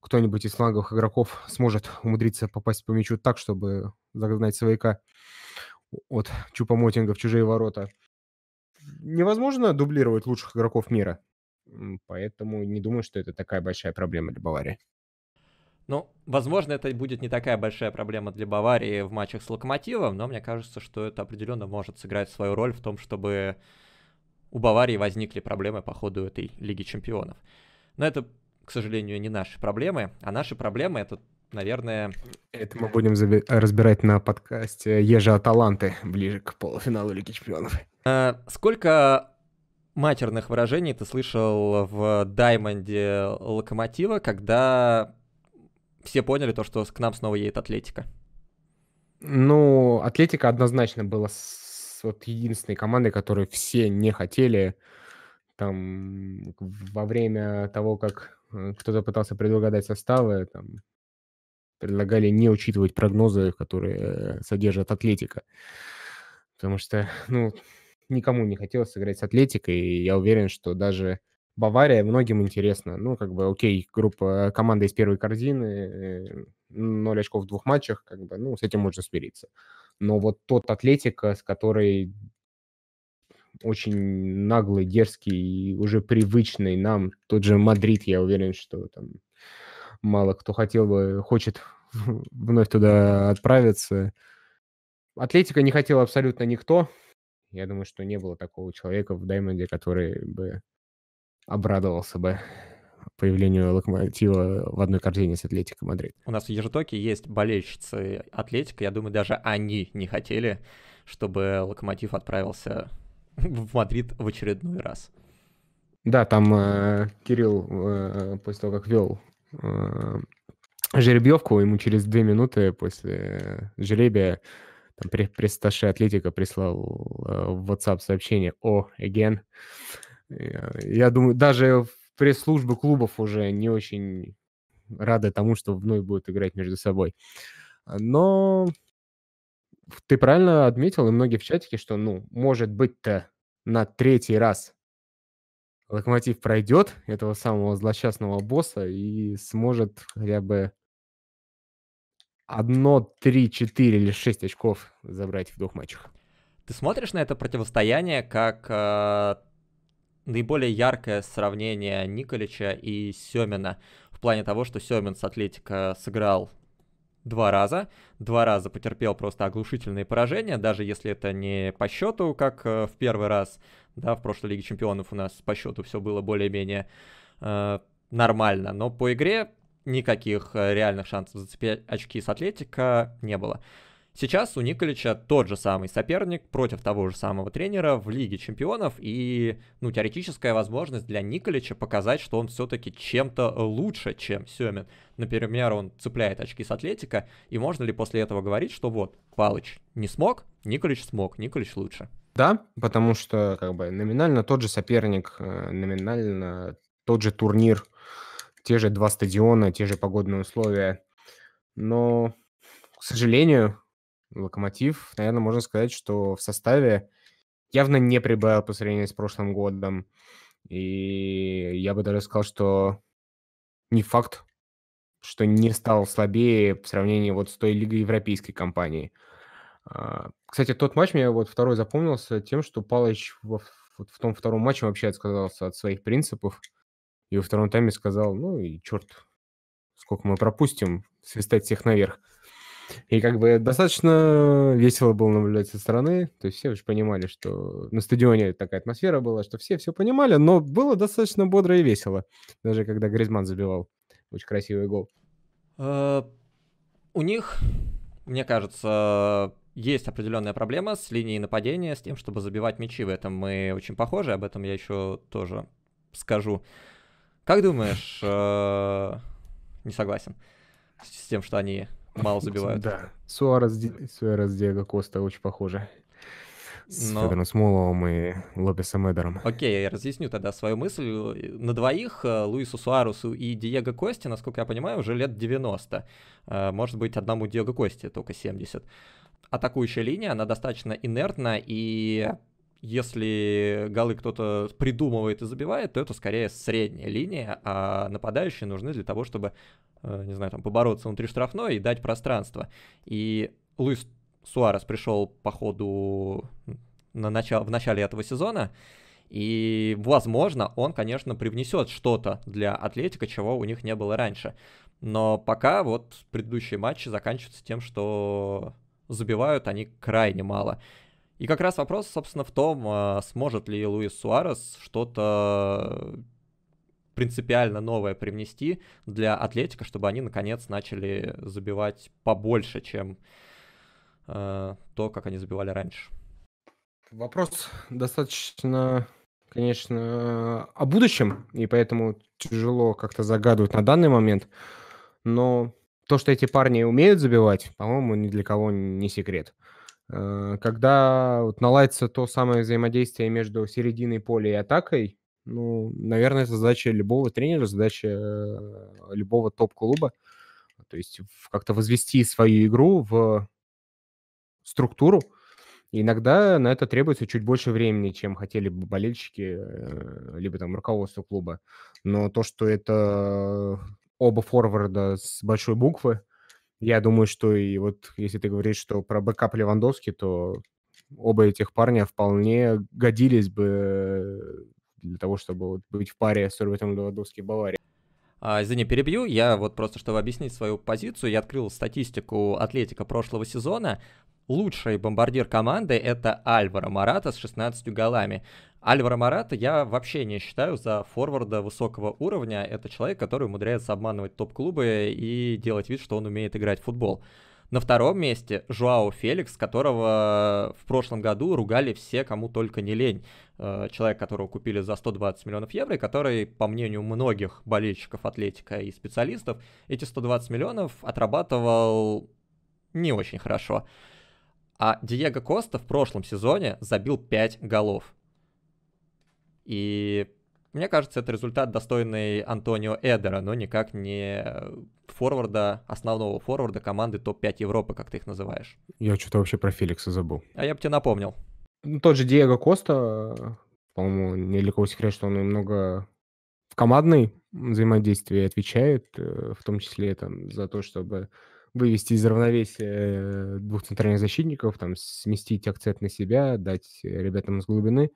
кто-нибудь из фланговых игроков сможет умудриться попасть по мячу так, чтобы загнать свояка от Чупомотинга в чужие ворота. Невозможно дублировать лучших игроков мира, поэтому не думаю, что это такая большая проблема для Баварии. Ну, возможно, это будет не такая большая проблема для Баварии в матчах с Локомотивом, но мне кажется, что это определенно может сыграть свою роль в том, чтобы у Баварии возникли проблемы по ходу этой Лиги Чемпионов. Но это, к сожалению, не наши проблемы, а наши проблемы — это наверное... Это мы будем заби- разбирать на подкасте Ежа Аталанты ближе к полуфиналу Лиги Чемпионов. А, сколько матерных выражений ты слышал в Даймонде Локомотива, когда все поняли то, что к нам снова едет Атлетика. Ну, Атлетика однозначно была с, вот единственной командой, которую все не хотели. Там во время того, как э, кто-то пытался предугадать составы, там предлагали не учитывать прогнозы, которые э, содержат Атлетика. Потому что, ну, никому не хотелось сыграть с Атлетикой, и я уверен, что даже Бавария многим интересна. Ну, как бы, окей, группа, э, команда из первой корзины, э, ноль очков в двух матчах, как бы, ну, с этим можно смириться. Но вот тот Атлетика, с которой очень наглый, дерзкий и уже привычный нам, тот же Мадрид, я уверен, что там мало кто хотел бы, хочет вновь туда отправиться. Атлетика не хотел абсолютно никто. Я думаю, что не было такого человека в Даймонде, который бы обрадовался бы появлению Локомотива в одной корзине с Атлетико Мадрид. У нас в Ежитоке есть болельщицы Атлетика. Я думаю, даже они не хотели, чтобы Локомотив отправился в Мадрид в очередной раз. Да, там э, Кирилл э, после того, как вел э, жеребьевку, ему через две минуты после жеребия там, пресс-таше Атлетика прислал э, в WhatsApp сообщение «О, again». Э, я думаю, даже пресс-службы клубов уже не очень рады тому, что вновь будут играть между собой. А, но ты правильно отметил, и многие в чатике, что, ну, может быть-то на третий раз Локомотив пройдет этого самого злосчастного босса и сможет хотя бы одно, три, четыре или шесть очков забрать в двух матчах. Ты смотришь на это противостояние как э, наиболее яркое сравнение Николича и Семина в плане того, что Семин с Атлетика сыграл два раза. Два раза потерпел просто оглушительные поражения, даже если это не по счету, как э, в первый раз. Да, в прошлой Лиге Чемпионов у нас по счету все было более-менее э, нормально. Но по игре никаких э, реальных шансов зацепить очки с Атлетика не было. Сейчас у Николича тот же самый соперник против того же самого тренера в Лиге Чемпионов, и, ну, теоретическая возможность для Николича показать, что он все-таки чем-то лучше, чем Семин. Например, он цепляет очки с Атлетика, и можно ли после этого говорить, что вот, Палыч не смог, Николич смог, Николич лучше? Да, потому что, как бы, номинально тот же соперник, э, номинально тот же турнир, те же два стадиона, те же погодные условия, но, к сожалению, Локомотив, наверное, можно сказать, что в составе явно не прибавил по сравнению с прошлым годом. И я бы даже сказал, что не факт, что не стал слабее в сравнении вот с той лигой европейской компании. А, кстати, тот матч мне вот второй запомнился тем, что Палыч в, вот в том втором матче вообще отказался от своих принципов. И во втором тайме сказал, ну и черт, сколько мы пропустим, свистать всех наверх. И как бы достаточно весело было наблюдать со стороны. То есть все уже понимали, что на стадионе такая атмосфера была, что все все понимали, но было достаточно бодро и весело. Даже когда Гризман забивал очень красивый гол. Э, у них, мне кажется, есть определенная проблема с линией нападения, с тем, чтобы забивать мячи. В этом мы очень похожи, об этом я еще тоже скажу. Как думаешь, э, не согласен с тем, что они Мало забивают. Да. Суарес, Суарес Диего Коста очень похожи. С Но... Федором Смоловым и Лопесом Эдером. Окей, я разъясню тогда свою мысль. На двоих э, Луису Суарусу и Диего Кости, насколько я понимаю, уже лет 90. Э, может быть, одному Диего Кости только 70 атакующая линия, она достаточно инертна, и если голы кто-то придумывает и забивает, то это скорее средняя линия, а нападающие нужны для того, чтобы, э, не знаю, там, побороться внутри штрафной и дать пространство. И Луис Суарес пришел по ходу на начало, в начале этого сезона, и, возможно, он, конечно, привнесет что-то для Атлетика, чего у них не было раньше. Но пока вот предыдущие матчи заканчиваются тем, что забивают они крайне мало. И как раз вопрос, собственно, в том, а, сможет ли Луис Суарес что-то принципиально новое привнести для Атлетика, чтобы они наконец начали забивать побольше, чем а, то, как они забивали раньше. Вопрос достаточно, конечно, о будущем, и поэтому тяжело как-то загадывать на данный момент. Но то, что эти парни умеют забивать, по-моему, ни для кого не секрет. Э, когда вот наладится то самое взаимодействие между серединой поля и атакой, ну, наверное, это задача любого тренера, задача э, любого топ-клуба. То есть как-то возвести свою игру в структуру. И иногда на это требуется чуть больше времени, чем хотели бы болельщики, э, либо там руководство клуба. Но то, что это оба форварда с большой буквы, я думаю, что и вот если ты говоришь, что про бэкап Левандовский, то оба этих парня вполне годились бы э, для того, чтобы вот быть в паре с Робертом Левандовским Баварией. А, извини, перебью. Я вот просто, чтобы объяснить свою позицию, я открыл статистику Атлетика прошлого сезона. Лучший бомбардир команды — это Альваро Марата с 16 голами. Альваро Марата я вообще не считаю за форварда высокого уровня. Это человек, который умудряется обманывать топ-клубы и делать вид, что он умеет играть в футбол. На втором месте Жуао Феликс, которого э, в прошлом году ругали все, кому только не лень. Э, человек, которого купили за 120 миллионов евро, и который, по мнению многих болельщиков Атлетика и специалистов, эти 120 миллионов отрабатывал не очень хорошо. А Диего Коста в прошлом сезоне забил 5 голов. И мне кажется, это результат достойный Антонио Эдера, но никак не э, форварда, основного форварда команды топ-5 Европы, как ты их называешь. Я что-то вообще про Феликса забыл. А я бы тебе напомнил. Ну, тот же Диего Коста, э, по-моему, недалеко секрет, что он немного в командной взаимодействии отвечает, э, в том числе там, за то, чтобы вывести из равновесия двух центральных защитников, там, сместить акцент на себя, дать ребятам с глубины.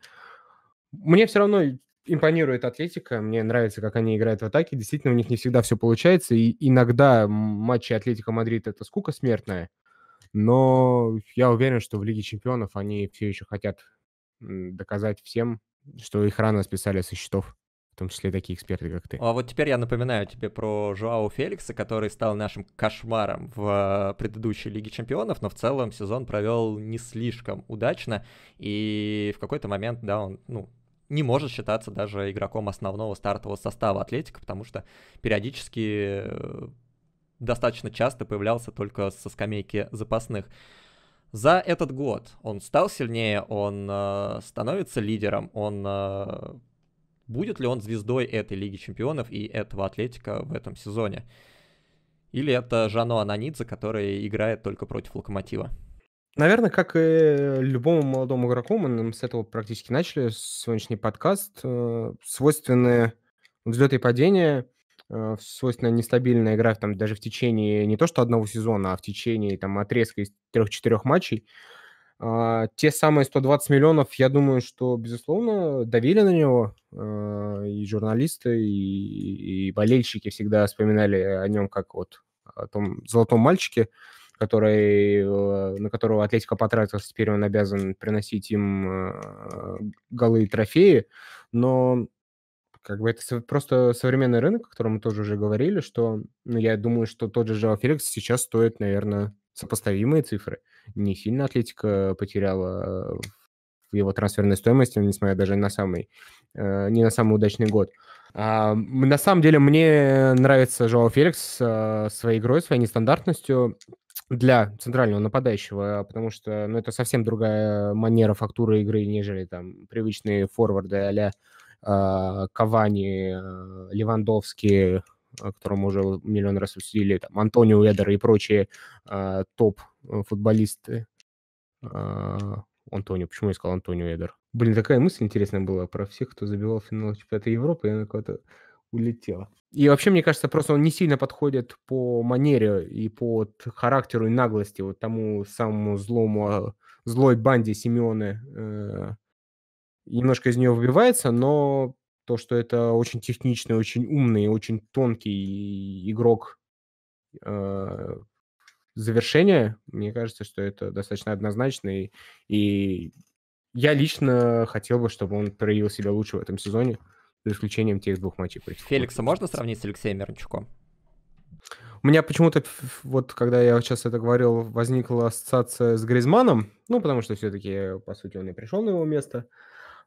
Мне все равно импонирует Атлетика. Мне нравится, как они играют в атаке. Действительно, у них не всегда все получается. И иногда матчи Атлетика Мадрид это скука смертная. Но я уверен, что в Лиге Чемпионов они все еще хотят доказать всем, что их рано списали со счетов в том числе такие эксперты, как ты. А вот теперь я напоминаю тебе про Жоао Феликса, который стал нашим кошмаром в э, предыдущей Лиге Чемпионов, но в целом сезон провел не слишком удачно, и в какой-то момент, да, он, ну, не может считаться даже игроком основного стартового состава Атлетика, потому что периодически э, достаточно часто появлялся только со скамейки запасных. За этот год он стал сильнее, он э, становится лидером, он э, будет ли он звездой этой Лиги Чемпионов и этого Атлетика в этом сезоне? Или это Жано Ананидзе, который играет только против Локомотива? Наверное, как и любому молодому игроку, мы с этого практически начали сегодняшний подкаст. Э, свойственные взлеты и падения, э, свойственная нестабильная игра там, даже в течение не то что одного сезона, а в течение там, отрезка из трех-четырех матчей. А, те самые 120 миллионов, я думаю, что, безусловно, давили на него. Э, и журналисты, и, и болельщики всегда вспоминали о нем как вот о том золотом мальчике который, э, на которого Атлетика потратилась, теперь он обязан приносить им э, голы и трофеи, но как бы это просто современный рынок, о котором мы тоже уже говорили, что ну, я думаю, что тот же Жао Феликс сейчас стоит, наверное, сопоставимые цифры. Не сильно Атлетика потеряла э, его трансферной стоимости, несмотря даже на самый, не на самый удачный год. А, на самом деле мне нравится Жоао Феликс а, своей игрой, своей нестандартностью для центрального нападающего, потому что ну, это совсем другая манера фактуры игры, нежели там привычные форварды а э, Кавани, э, Левандовский, а, о уже миллион раз усилили, там Антонио Эдер и прочие а, э, топ-футболисты. Антонио, почему я сказал Антонио Эдер? Блин, такая мысль интересная была про всех, кто забивал финал чемпионата Европы. Я на кого-то улетело. И вообще, мне кажется, просто он не сильно подходит по манере и по характеру и наглости вот тому самому злому, а, злой банде Симеоны. Э, немножко из нее выбивается, но то, что это очень техничный, очень умный, очень тонкий игрок э, завершения, мне кажется, что это достаточно однозначно. и я лично хотел бы, чтобы он проявил себя лучше в этом сезоне за исключением тех двух матчей. Против Феликса Кубок. можно сравнить с Алексеем Мирончуком? У меня почему-то, вот когда я сейчас это говорил, возникла ассоциация с Гризманом, ну, потому что все-таки, по сути, он и пришел на его место.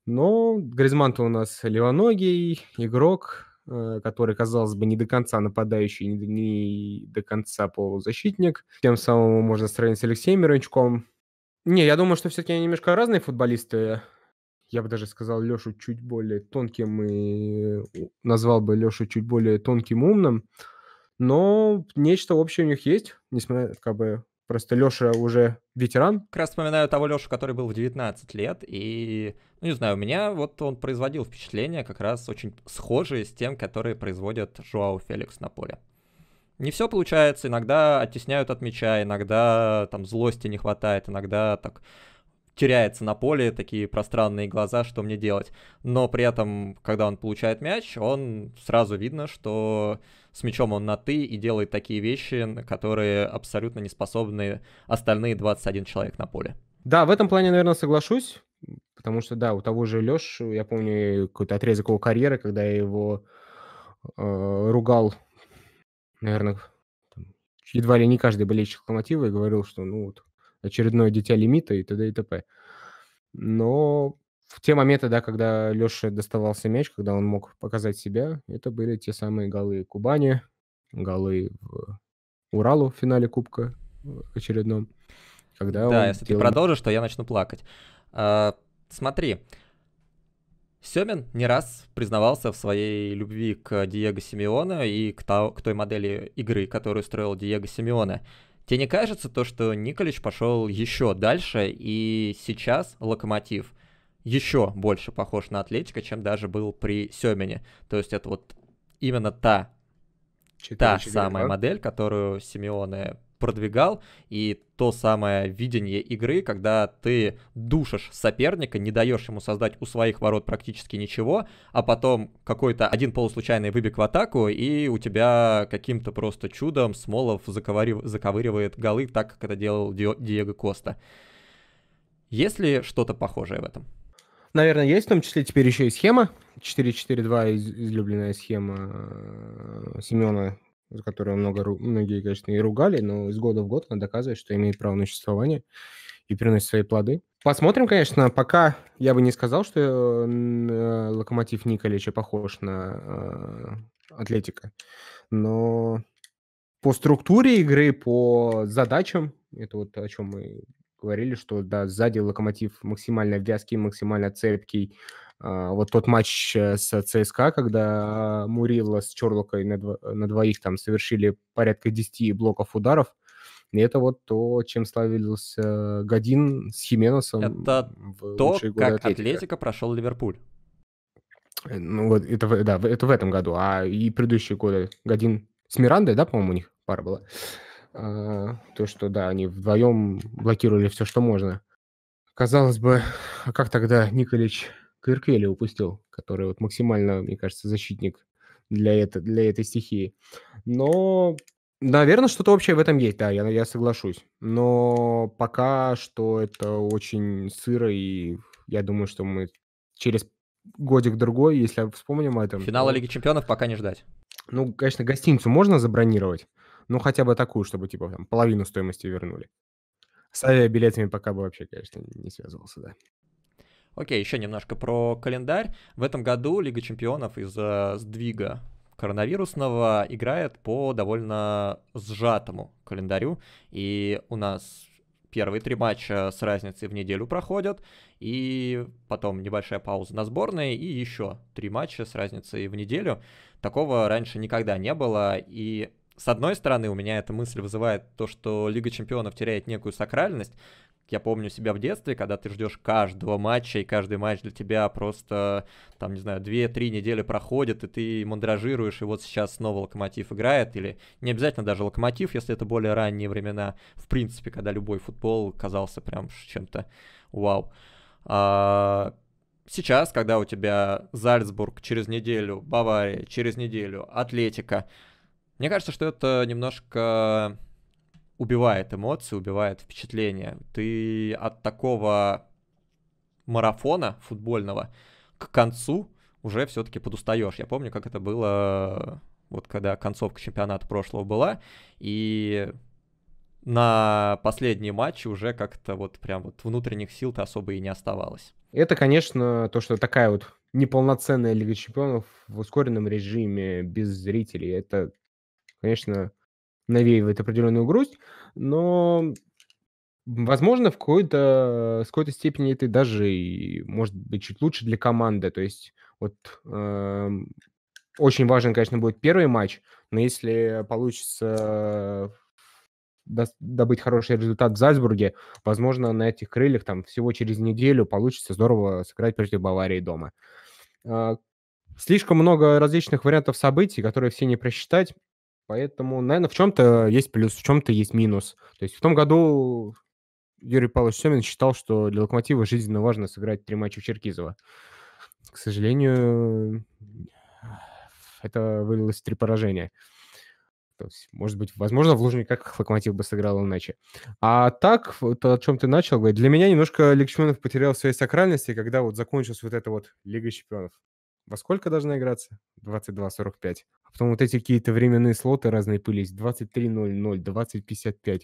Но Гризман-то у нас левоногий игрок, э, который, казалось бы, не до конца нападающий, не до, не до конца полузащитник. Тем самым можно сравнить с Алексеем Мирончуком. Не, я думаю, что все-таки они немножко разные футболисты я бы даже сказал Лешу чуть более тонким и назвал бы Лешу чуть более тонким умным, но нечто общее у них есть, несмотря как бы просто Леша уже ветеран. Как раз вспоминаю того Лешу, который был в 19 лет, и, ну, не знаю, у меня вот он производил впечатление как раз очень схожие с тем, которые производят Жуау Феликс на поле. Не все получается, иногда оттесняют от мяча, иногда там злости не хватает, иногда так теряется на поле, такие пространные глаза, что мне делать. Но при этом, когда он получает мяч, он сразу видно, что с мячом он на «ты» и делает такие вещи, которые абсолютно не способны остальные 21 человек на поле. Да, в этом плане, наверное, соглашусь, потому что, да, у того же Леш, я помню какой-то отрезок его карьеры, когда я его э, ругал, наверное, едва ли не каждый болельщик Локомотива и говорил, что, ну, вот, очередное дитя лимита и т.д. и т.п. Но в те моменты, да, когда Леша доставался мяч, когда он мог показать себя, это были те самые голы Кубани, голы в Уралу в финале Кубка э, очередном. Когда да, если делал... ты продолжишь, то я начну плакать. А, смотри, Семин не раз признавался в своей любви к Диего Симеоне и к, та, к той модели игры, которую строил Диего Симеоне. Тебе не кажется то, что Николич пошел еще дальше, и сейчас Локомотив еще больше похож на Атлетика, чем даже был при Семене? То есть это вот именно та, Читаю, та самая а? модель, которую Симеоне продвигал, и то самое видение игры, когда ты душишь соперника, не даешь ему создать у своих ворот практически ничего, а потом какой-то один полуслучайный выбег в атаку, и у тебя каким-то просто чудом Смолов заковырив... заковыривает голы, так как это делал Ди... Диего Коста. Есть ли что-то похожее в этом? Наверное, есть, в том числе теперь еще и схема. 4-4-2 излюбленная схема э, Семена за которую много, многие, конечно, и ругали, но из года в год она доказывает, что имеет право на существование и приносит свои плоды. Посмотрим, конечно, пока я бы не сказал, что э, э, локомотив Николича похож на э, Атлетика, но по структуре игры, по задачам, это вот о чем мы говорили, что да, сзади локомотив максимально вязкий, максимально цепкий, а, вот тот матч э, с ЦСКА, когда Мурила с Черлокой на, дво, на двоих там совершили порядка 10 блоков ударов, и это вот то, чем славился Годин с Хименосом. Это то, как Атлетика. Атлетика прошел Ливерпуль. Э, ну вот, это, да, это в этом году, а и предыдущие годы Годин с Мирандой, да, по-моему, у них пара была. А, то, что, да, они вдвоем блокировали все, что можно. Казалось бы, а как тогда Николич Кверквели упустил, который вот максимально, мне кажется, защитник для, это, для этой стихии. Но, наверное, что-то общее в этом есть, да, я, я соглашусь. Но пока что это очень сыро, и я думаю, что мы через годик-другой, если вспомним о этом... Финала то... Лиги Чемпионов пока не ждать. Ну, конечно, гостиницу можно забронировать, но хотя бы такую, чтобы, типа, там, половину стоимости вернули. С авиабилетами пока бы вообще, конечно, не связывался, да. Окей, еще немножко про календарь. В этом году Лига чемпионов из-за э, сдвига коронавирусного играет по довольно сжатому календарю. И у нас первые три матча с разницей в неделю проходят, и потом небольшая пауза на сборные, и еще три матча с разницей в неделю. Такого раньше никогда не было, и с одной стороны, у меня эта мысль вызывает то, что Лига Чемпионов теряет некую сакральность, я помню себя в детстве, когда ты ждешь каждого матча, и каждый матч для тебя просто, там, не знаю, 2-3 недели проходит, и ты мандражируешь, и вот сейчас снова Локомотив играет, или не обязательно даже Локомотив, если это более ранние времена, в принципе, когда любой футбол казался прям чем-то вау. А, сейчас, когда у тебя Зальцбург через неделю, Бавария через неделю, Атлетика, мне кажется, что это немножко убивает эмоции, убивает впечатление. Ты от такого марафона футбольного к концу уже все-таки подустаешь. Я помню, как это было, вот когда концовка чемпионата прошлого была, и на последние матчи уже как-то вот прям вот внутренних сил-то особо и не оставалось. Это, конечно, то, что такая вот неполноценная Лига Чемпионов в ускоренном режиме без зрителей, это, конечно, навеивает определенную грусть, но, возможно, в какой-то, с какой-то степени это даже, и, может быть, чуть лучше для команды. То есть вот э, очень важен, конечно, будет первый матч, но если получится добыть хороший результат в Зальцбурге, возможно, на этих крыльях там всего через неделю получится здорово сыграть против Баварии дома. А, слишком много различных вариантов событий, которые все не просчитать. Поэтому, наверное, в чем-то есть плюс, в чем-то есть минус. То есть в том году Юрий Павлович Семин считал, что для «Локомотива» жизненно важно сыграть три матча в Черкизово. К сожалению, это вылилось в три поражения. То есть, может быть, возможно, в Лужниках Локомотив бы сыграл иначе. А так, вот о чем ты начал говорить, для меня немножко Лиг потерял своей сакральности, когда вот закончилась вот эта вот Лига Чемпионов во сколько должна играться? 22.45. А потом вот эти какие-то временные слоты разные пылись. 23.00, 20.55.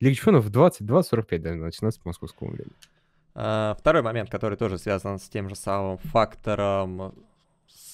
Лига чемпионов в 22.45 должна начинаться по московскому времени. А, второй момент, который тоже связан с тем же самым фактором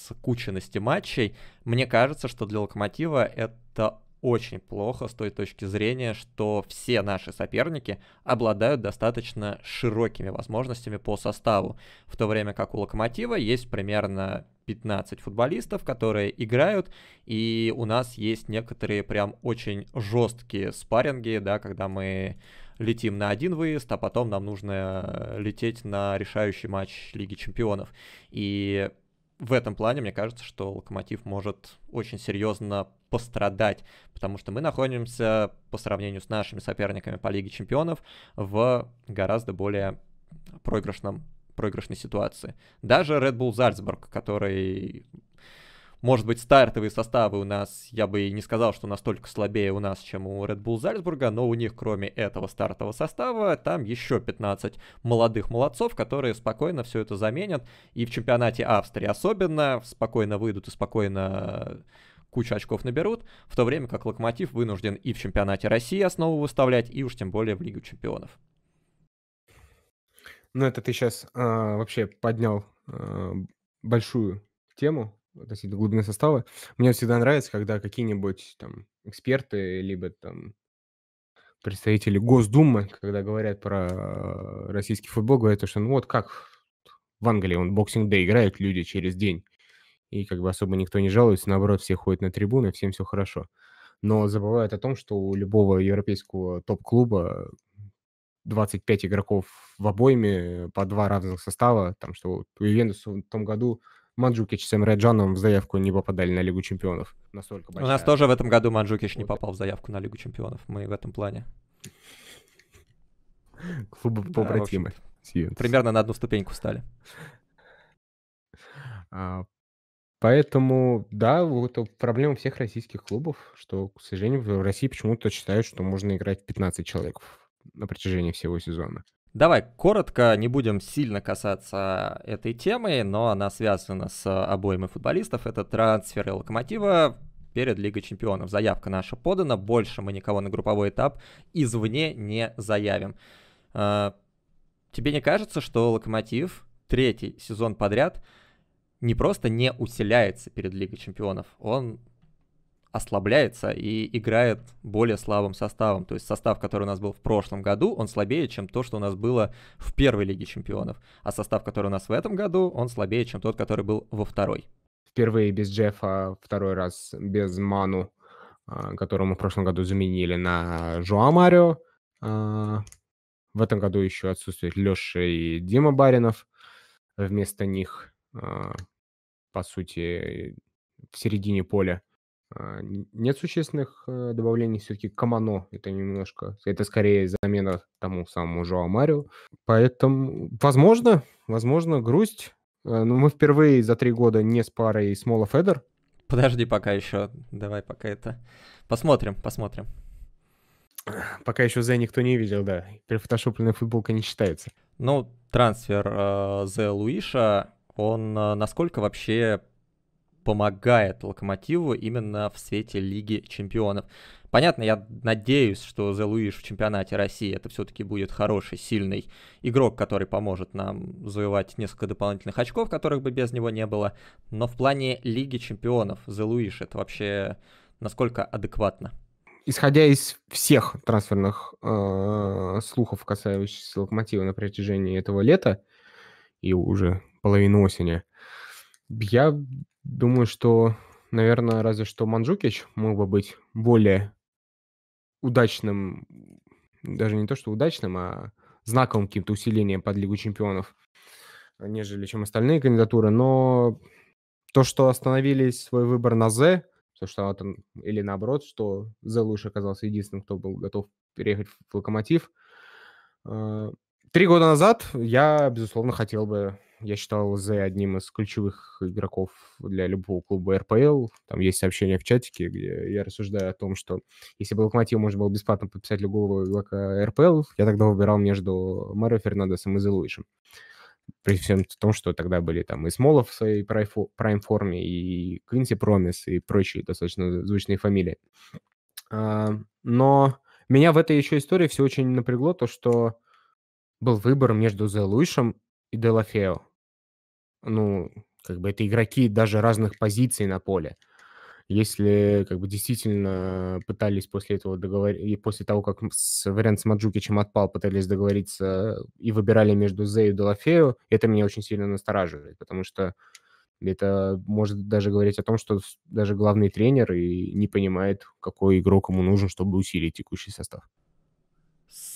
скученности матчей. Мне кажется, что для Локомотива это очень плохо с той точки зрения, что все наши соперники обладают достаточно широкими возможностями по составу, в то время как у Локомотива есть примерно 15 футболистов, которые играют, и у нас есть некоторые прям очень жесткие спарринги, да, когда мы летим на один выезд, а потом нам нужно лететь на решающий матч Лиги Чемпионов. И в этом плане, мне кажется, что Локомотив может очень серьезно пострадать, потому что мы находимся по сравнению с нашими соперниками по Лиге Чемпионов в гораздо более проигрышном, проигрышной ситуации. Даже Red Bull Зальцбург, который может быть, стартовые составы у нас, я бы и не сказал, что настолько слабее у нас, чем у Red Bull Зальцбурга, но у них, кроме этого стартового состава, там еще 15 молодых молодцов, которые спокойно все это заменят, и в чемпионате Австрии особенно спокойно выйдут и спокойно кучу очков наберут, в то время как Локомотив вынужден и в чемпионате России основу выставлять, и уж тем более в Лигу чемпионов. Ну, это ты сейчас а, вообще поднял а, большую тему относительно глубины состава. Мне всегда нравится, когда какие-нибудь там эксперты, либо там представители Госдумы, когда говорят про российский футбол, говорят, что ну вот как в Англии он боксинг-дэй играют люди через день и как бы особо никто не жалуется, наоборот, все ходят на трибуны, всем все хорошо. Но забывают о том, что у любого европейского топ-клуба 25 игроков в обойме по два разных состава, там что у Ювентуса в том году Манджукич с Эмре Джаном в заявку не попадали на Лигу Чемпионов. Настолько большая. У нас тоже в этом году Манджукич не попал в заявку на Лигу Чемпионов. Мы в этом плане. Клубы да, побратимы. Примерно на одну ступеньку встали. А, Поэтому, да, вот это проблема всех российских клубов, что, к сожалению, в России почему-то считают, что можно играть 15 человек на протяжении всего сезона. Давай коротко, не будем сильно касаться этой темы, но она связана с э, обоими футболистов. Это трансферы Локомотива перед Лигой Чемпионов. Заявка наша подана, больше мы никого на групповой этап извне не заявим. Э, тебе не кажется, что Локомотив третий сезон подряд – не просто не усиляется перед Лигой Чемпионов, он ослабляется и играет более слабым составом. То есть состав, который у нас был в прошлом году, он слабее, чем то, что у нас было в первой Лиге Чемпионов. А состав, который у нас в этом году, он слабее, чем тот, который был во второй. Впервые без Джеффа, второй раз без Ману, а, которому в прошлом году заменили на Жуа Марио. А, в этом году еще отсутствует Леша и Дима Баринов вместо них. А, по сути, в середине поля. А, нет существенных э, добавлений, все-таки Камано это немножко, это скорее замена тому самому Жоа Марио. Поэтому, возможно, возможно, грусть. А, Но ну, мы впервые за три года не с парой Смола Федер. Подожди пока еще, давай пока это... Посмотрим, посмотрим. Пока еще Зе никто не видел, да. Перефотошопленная футболка не считается. Ну, трансфер э, Зе Луиша он э, насколько вообще помогает Локомотиву именно в свете Лиги Чемпионов. Понятно, я надеюсь, что Зе Луиш в чемпионате России это все-таки будет хороший, сильный игрок, который поможет нам завоевать несколько дополнительных очков, которых бы без него не было. Но в плане Лиги Чемпионов Зе Луиш это вообще насколько адекватно? Исходя из всех трансферных э, слухов, касающихся Локомотива на протяжении этого лета и уже половину осени. Я думаю, что, наверное, разве что Манджукич мог бы быть более удачным, даже не то что удачным, а знаковым каким-то усилением под Лигу чемпионов, нежели чем остальные кандидатуры. Но то, что остановились свой выбор на З, то, что она там, или наоборот, что Зе лучше оказался единственным, кто был готов переехать в Локомотив. Э, три года назад я, безусловно, хотел бы я считал Зе одним из ключевых игроков для любого клуба РПЛ. Там есть сообщение в чатике, где я рассуждаю о том, что если бы Локомотив можно было бесплатно подписать любого игрока РПЛ, я тогда выбирал между Марио Фернандесом и Зе Луишем. При всем том, что тогда были там и Смолов в своей прайм-форме, и Квинси Промис, и прочие достаточно звучные фамилии. А, но меня в этой еще истории все очень напрягло, то, что был выбор между Зе Луишем и Делафео ну, как бы это игроки даже разных позиций на поле. Если как бы действительно пытались после этого и после того, как с, вариант с Маджукичем отпал, пытались договориться и выбирали между Зе и Делафею, это меня очень сильно настораживает, потому что это может даже говорить о том, что даже главный тренер и не понимает, какой игрок ему нужен, чтобы усилить текущий состав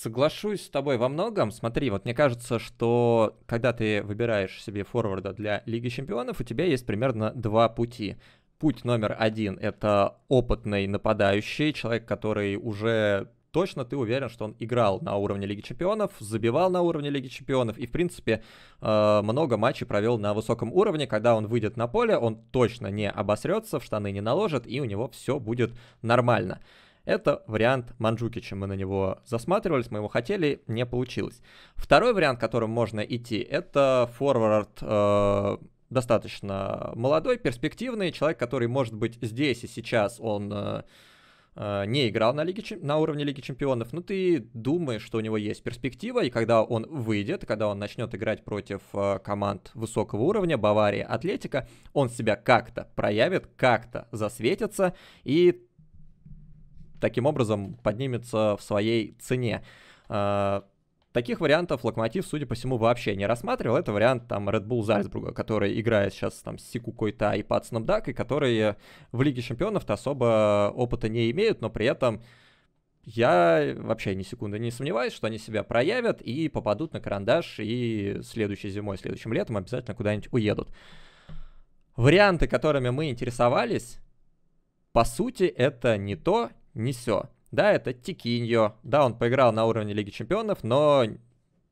соглашусь с тобой во многом. Смотри, вот мне кажется, что когда ты выбираешь себе форварда для Лиги Чемпионов, у тебя есть примерно два пути. Путь номер один — это опытный нападающий, человек, который уже точно ты уверен, что он играл на уровне Лиги Чемпионов, забивал на уровне Лиги Чемпионов и, в принципе, э, много матчей провел на высоком уровне. Когда он выйдет на поле, он точно не обосрется, в штаны не наложит, и у него все будет нормально. Это вариант чем мы на него засматривались, мы его хотели, не получилось. Второй вариант, которым можно идти, это форвард э, достаточно молодой, перспективный, человек, который может быть здесь и сейчас, он... Э, э не играл на, лиге, на уровне Лиги Чемпионов, но ну, ты думаешь, что у него есть перспектива, и когда он выйдет, когда он начнет играть против э, команд высокого уровня, Бавария, Атлетика, он себя как-то проявит, как-то засветится, и таким образом поднимется в своей цене. А, таких вариантов Локомотив, судя по всему, вообще не рассматривал. Это вариант там Red Bull Зальцбурга, который играет сейчас там с Сику Койта и Пацаном Дак, и которые в Лиге Чемпионов-то особо опыта не имеют, но при этом я вообще ни секунды не сомневаюсь, что они себя проявят и попадут на карандаш, и следующей зимой, следующим летом обязательно куда-нибудь уедут. Варианты, которыми мы интересовались, по сути, это не то, не все. Да, это Тикиньо. Да, он поиграл на уровне Лиги Чемпионов, но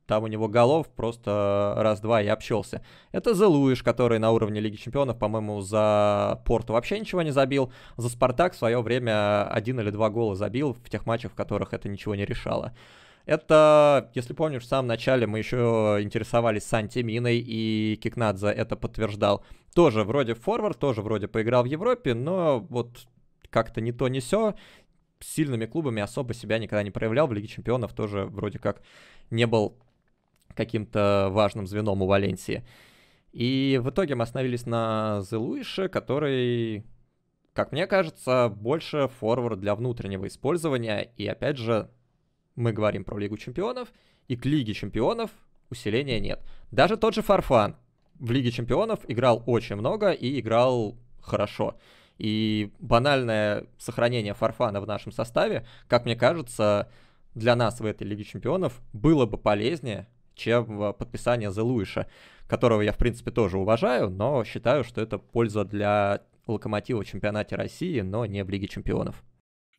там у него голов просто раз-два и общался. Это Зелуиш, который на уровне Лиги Чемпионов, по-моему, за Порту вообще ничего не забил. За Спартак в свое время один или два гола забил в тех матчах, в которых это ничего не решало. Это, если помнишь, в самом начале мы еще интересовались Сантиминой, и Кикнадзе это подтверждал. Тоже вроде форвард, тоже вроде поиграл в Европе, но вот как-то не то не все с сильными клубами особо себя никогда не проявлял. В Лиге Чемпионов тоже вроде как не был каким-то важным звеном у Валенсии. И в итоге мы остановились на Зелуише, который, как мне кажется, больше форвард для внутреннего использования. И опять же, мы говорим про Лигу Чемпионов, и к Лиге Чемпионов усиления нет. Даже тот же Фарфан в Лиге Чемпионов играл очень много и играл хорошо. И банальное сохранение Фарфана в нашем составе, как мне кажется, для нас в этой Лиге Чемпионов было бы полезнее, чем э, подписание The Луиша, которого я, в принципе, тоже уважаю, но считаю, что это польза для Локомотива в чемпионате России, но не в Лиге Чемпионов.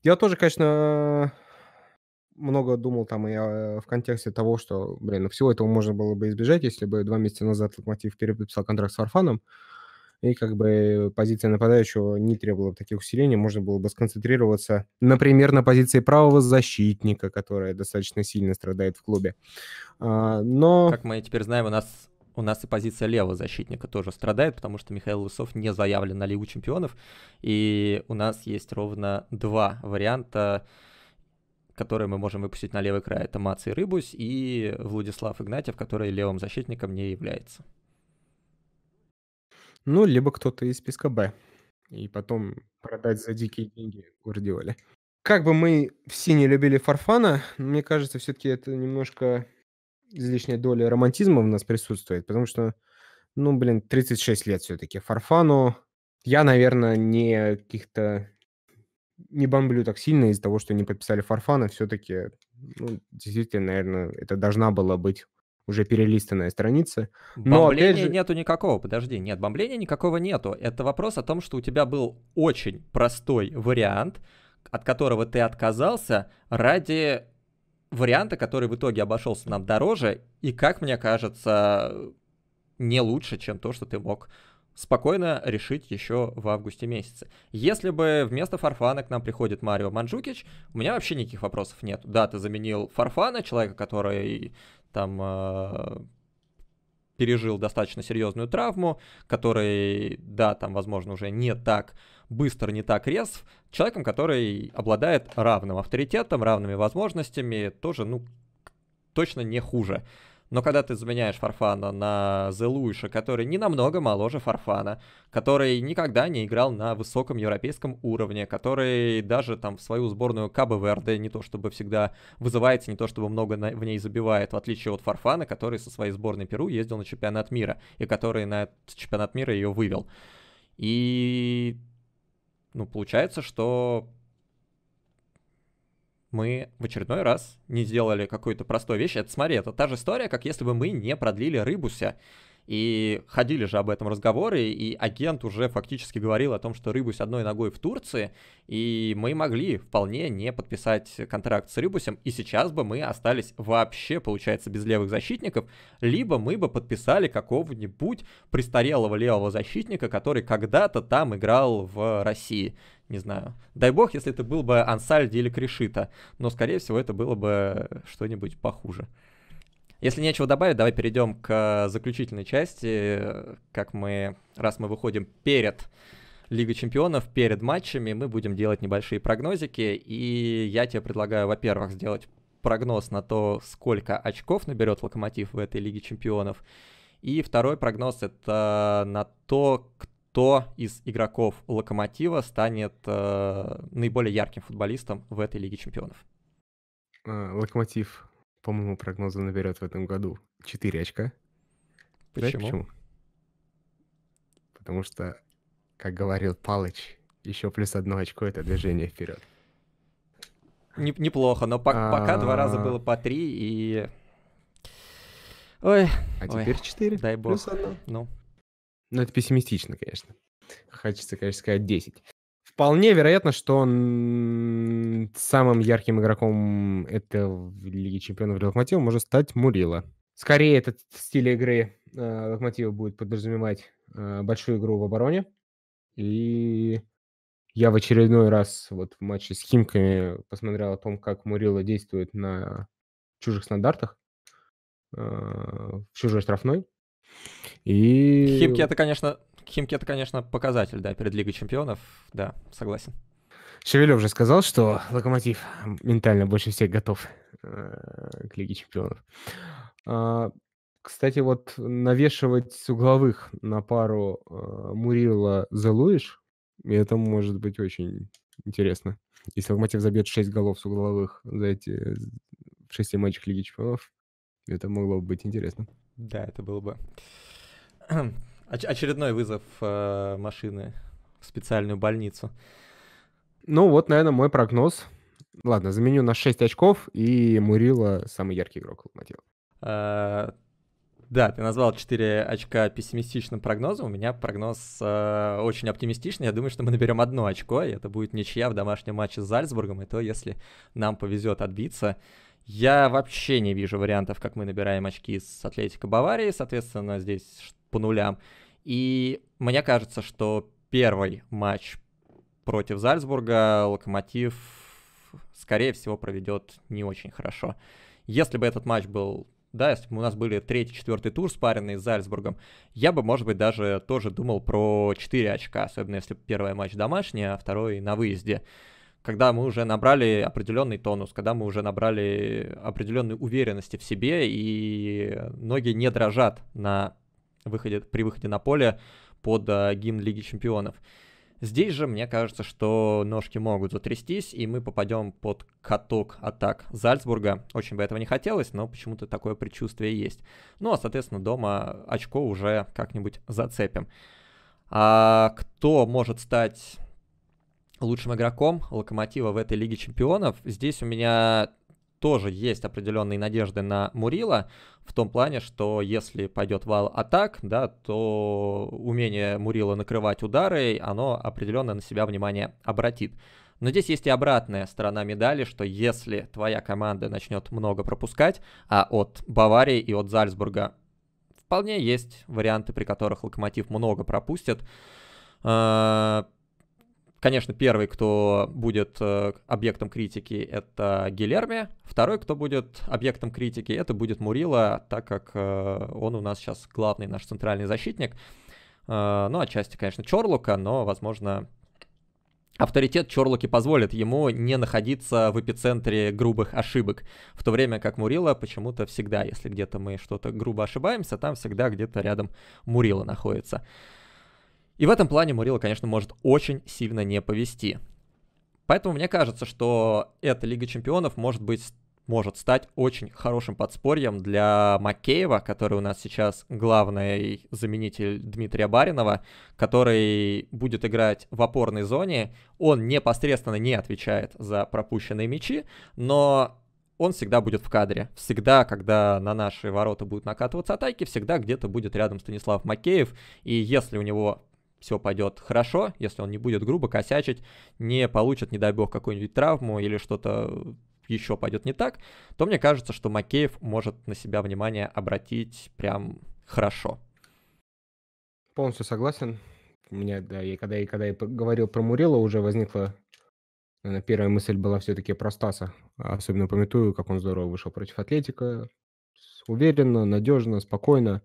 Я тоже, конечно, много думал там и э, в контексте того, что, блин, ну всего этого можно было бы избежать, если бы два месяца назад Локомотив переподписал контракт с Фарфаном и как бы э, позиция нападающего не требовала таких усилений, можно было бы сконцентрироваться, например, на позиции правого защитника, которая достаточно сильно страдает в клубе. А, но... Как мы теперь знаем, у нас у нас и позиция левого защитника тоже страдает, потому что Михаил Лысов не заявлен на Лигу Чемпионов, и у нас есть ровно два варианта, которые мы можем выпустить на левый край. Это Мац и Рыбусь и Владислав Игнатьев, который левым защитником не является. Ну, либо кто-то из списка Б. И потом продать за дикие деньги Гвардиоле. Как бы мы все не любили Фарфана, мне кажется, все-таки это немножко излишняя доля романтизма в нас присутствует, потому что, ну, блин, 36 лет все-таки Фарфану. Я, наверное, не каких-то... Не бомблю так сильно из-за того, что не подписали Фарфана. Все-таки, ну, действительно, наверное, это должна была быть уже перелистанная страница. Но бомбления опять же... нету никакого, подожди, нет, бомбления никакого нету. Это вопрос о том, что у тебя был очень простой вариант, от которого ты отказался ради варианта, который в итоге обошелся нам дороже, и, как мне кажется, не лучше, чем то, что ты мог спокойно решить еще в августе месяце. Если бы вместо Фарфана к нам приходит Марио Манджукич, у меня вообще никаких вопросов нет. Да, ты заменил Фарфана, человека, который там э, пережил достаточно серьезную травму, который, да, там, возможно, уже не так быстро не так резв, человеком, который обладает равным авторитетом, равными возможностями, тоже, ну, точно не хуже. Но когда ты заменяешь Фарфана на Зе который не намного моложе Фарфана, который никогда не играл на высоком европейском уровне, который даже там в свою сборную Кабо Верде не то чтобы всегда вызывается, не то чтобы много на... в ней забивает, в отличие от Фарфана, который со своей сборной Перу ездил на чемпионат мира, и который на этот чемпионат мира ее вывел. И ну, получается, что мы в очередной раз не сделали какую-то простую вещь. Это, смотри, это та же история, как если бы мы не продлили Рыбуся. И ходили же об этом разговоры, и агент уже фактически говорил о том, что Рыбусь одной ногой в Турции, и мы могли вполне не подписать контракт с Рыбусем, и сейчас бы мы остались вообще, получается, без левых защитников, либо мы бы подписали какого-нибудь престарелого левого защитника, который когда-то там играл в России не знаю. Дай бог, если это был бы Ансальди или Кришита, но, скорее всего, это было бы что-нибудь похуже. Если нечего добавить, давай перейдем к заключительной части, как мы, раз мы выходим перед Лигой Чемпионов, перед матчами, мы будем делать небольшие прогнозики, и я тебе предлагаю, во-первых, сделать прогноз на то, сколько очков наберет Локомотив в этой Лиге Чемпионов, и второй прогноз это на то, кто кто из игроков Локомотива станет э, наиболее ярким футболистом в этой Лиге Чемпионов? Э, Локомотив, по моему прогнозу, наберет в этом году 4 очка. Почему? Знаешь, почему? Потому что, как говорил Палыч, еще плюс одно очко — это движение вперед. Неплохо, но пока два раза а. было по три и... Ой, а ой, теперь четыре. Дай бог. Плюс одно. Ну. Но ну, это пессимистично, конечно. Хочется, конечно, сказать 10. Вполне вероятно, что он самым ярким игроком этого Лиги Чемпионов для Локомотива может стать Мурила. Скорее, этот стиль игры э, Локомотива будет подразумевать э, большую игру в обороне. И я в очередной раз вот в матче с Химками посмотрел о том, как Мурила действует на чужих стандартах, э, в чужой штрафной. И... Химки это, конечно, Химки это, конечно, показатель, да, перед Лигой Чемпионов, да, согласен. Шевелев же сказал, что Локомотив ментально больше всех готов э, к Лиге Чемпионов. А, кстати, вот навешивать угловых на пару э, Мурила Зелуиш, это может быть очень интересно. Если Локомотив забьет 6 голов с угловых за эти в 6 матчах Лиги Чемпионов, это могло бы быть интересно. Да, это было бы очередной вызов э, машины в специальную больницу. Ну вот, наверное, мой прогноз. Ладно, заменю на 6 очков, и Мурила самый яркий игрок Локомотива. Э, да, ты назвал 4 очка пессимистичным прогнозом. У меня прогноз э, очень оптимистичный. Я думаю, что мы наберем одно очко, и это будет ничья в домашнем матче с Зальцбургом. И то, если нам повезет отбиться, я вообще не вижу вариантов, как мы набираем очки с Атлетика Баварии, соответственно, здесь по нулям. И мне кажется, что первый матч против Зальцбурга Локомотив, скорее всего, проведет не очень хорошо. Если бы этот матч был да, если бы у нас были третий, четвертый тур спаренный с Зальцбургом, я бы, может быть, даже тоже думал про 4 очка, особенно если первый матч домашний, а второй на выезде когда мы уже набрали определенный тонус, когда мы уже набрали определенной уверенности в себе, и ноги не дрожат на выходе, при выходе на поле под э, гимн Лиги Чемпионов. Здесь же, мне кажется, что ножки могут затрястись, и мы попадем под каток атак Зальцбурга. Очень бы этого не хотелось, но почему-то такое предчувствие есть. Ну, а, соответственно, дома очко уже как-нибудь зацепим. А кто может стать лучшим игроком Локомотива в этой Лиге Чемпионов. Здесь у меня тоже есть определенные надежды на Мурила, в том плане, что если пойдет вал атак, да, то умение Мурила накрывать удары, оно определенно на себя внимание обратит. Но здесь есть и обратная сторона медали, что если твоя команда начнет много пропускать, а от Баварии и от Зальцбурга вполне есть варианты, при которых Локомотив много пропустит, э Конечно, первый, кто будет э, объектом критики, это Гилерми. Второй, кто будет объектом критики, это будет Мурила, так как э, он у нас сейчас главный наш центральный защитник. Э, ну, отчасти, конечно, Чорлука, но, возможно, авторитет Чорлуки позволит ему не находиться в эпицентре грубых ошибок, в то время как Мурила почему-то всегда, если где-то мы что-то грубо ошибаемся, там всегда где-то рядом Мурила находится. И в этом плане Мурила, конечно, может очень сильно не повести. Поэтому мне кажется, что эта Лига Чемпионов может быть может стать очень хорошим подспорьем для Макеева, который у нас сейчас главный заменитель Дмитрия Баринова, который будет играть в опорной зоне. Он непосредственно не отвечает за пропущенные мячи, но он всегда будет в кадре. Всегда, когда на наши ворота будут накатываться атаки, всегда где-то будет рядом Станислав Макеев. И если у него все пойдет хорошо, если он не будет грубо косячить, не получит, не дай бог, какую-нибудь травму или что-то еще пойдет не так, то мне кажется, что Макеев может на себя внимание обратить прям хорошо. Полностью согласен. У меня, да, и когда, и когда я говорил про Мурила, уже возникла, наверное, первая мысль была все-таки про Стаса. Особенно пометую, как он здорово вышел против Атлетика. Уверенно, надежно, спокойно.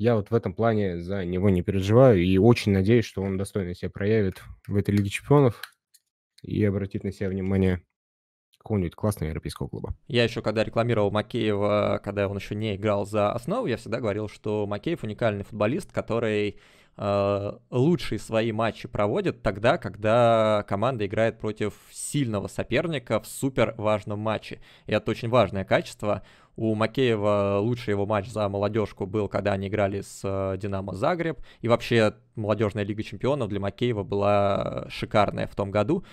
Я вот в этом плане за него не переживаю и очень надеюсь, что он достойно себя проявит в этой Лиге Чемпионов и обратит на себя внимание какого-нибудь классного европейского клуба. Я еще, когда рекламировал Макеева, когда он еще не играл за основу, я всегда говорил, что Макеев уникальный футболист, который Э, лучшие свои матчи проводит тогда, когда команда играет против сильного соперника в супер важном матче. И это очень важное качество. У Макеева лучший его матч за молодежку был, когда они играли с э, Динамо Загреб. И вообще молодежная лига чемпионов для Макеева была шикарная в том году,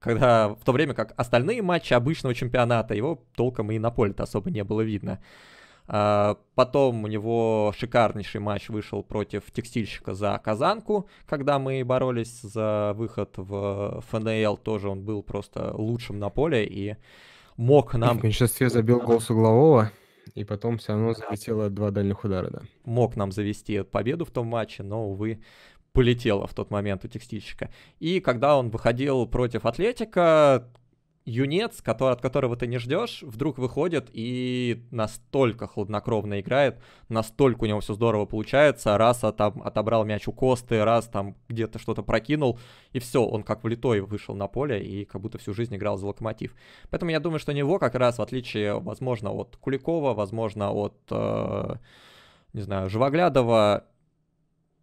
когда в то время как остальные матчи обычного чемпионата его толком и на поле-то особо не было видно. А, потом у него шикарнейший матч вышел против текстильщика за Казанку, когда мы боролись за выход в ФНЛ, тоже он был просто лучшим на поле и мог нам... в меньшинстве забил гол с углового, и потом все равно залетело два дальних удара, да. Мог нам завести победу в том матче, но, увы, полетело в тот момент у текстильщика. И когда он выходил против Атлетика, юнец, который, от которого ты не ждешь, вдруг выходит и настолько хладнокровно играет, настолько у него все здорово получается, раз отоб, отобрал мяч у Косты, раз там где-то что-то прокинул, и все, он как влитой вышел на поле и как будто всю жизнь играл за локомотив. Поэтому я думаю, что него как раз, в отличие, возможно, от Куликова, возможно, от, э, не знаю, Живоглядова,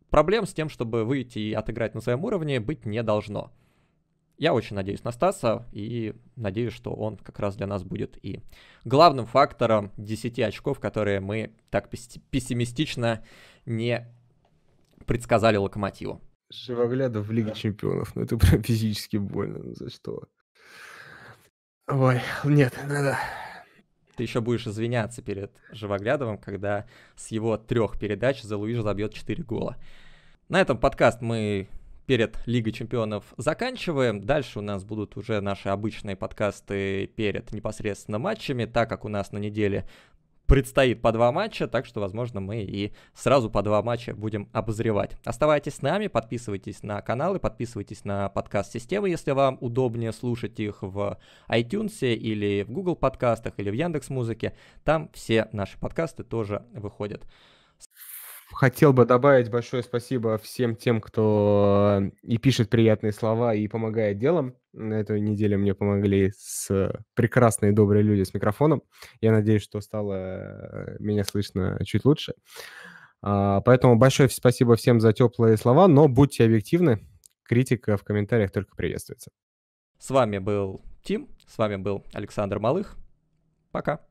проблем с тем, чтобы выйти и отыграть на своем уровне, быть не должно. Я очень надеюсь на Стаса и надеюсь, что он как раз для нас будет и главным фактором 10 очков, которые мы так пессимистично не предсказали Локомотиву. Живоглядов в Лиге да. Чемпионов, ну это прям физически больно, ну за что? Ой, нет, надо. Ты еще будешь извиняться перед Живоглядовым, когда с его трех передач за Луиш забьет 4 гола. На этом подкаст мы перед Лигой Чемпионов заканчиваем. Дальше у нас будут уже наши обычные подкасты перед непосредственно матчами, так как у нас на неделе предстоит по два матча, так что, возможно, мы и сразу по два матча будем обозревать. Оставайтесь с нами, подписывайтесь на каналы, подписывайтесь на подкаст системы, если вам удобнее слушать их в iTunes или в Google подкастах или в Яндекс Музыке. Там все наши подкасты тоже выходят хотел бы добавить большое спасибо всем тем, кто э, и пишет приятные слова, и помогает делом. На этой неделе мне помогли с э, прекрасные добрые люди с микрофоном. Я надеюсь, что стало э, меня слышно чуть лучше. А, поэтому большое спасибо всем за теплые слова, но будьте объективны. Критика в комментариях только приветствуется. С вами был Тим, с вами был Александр Малых. Пока.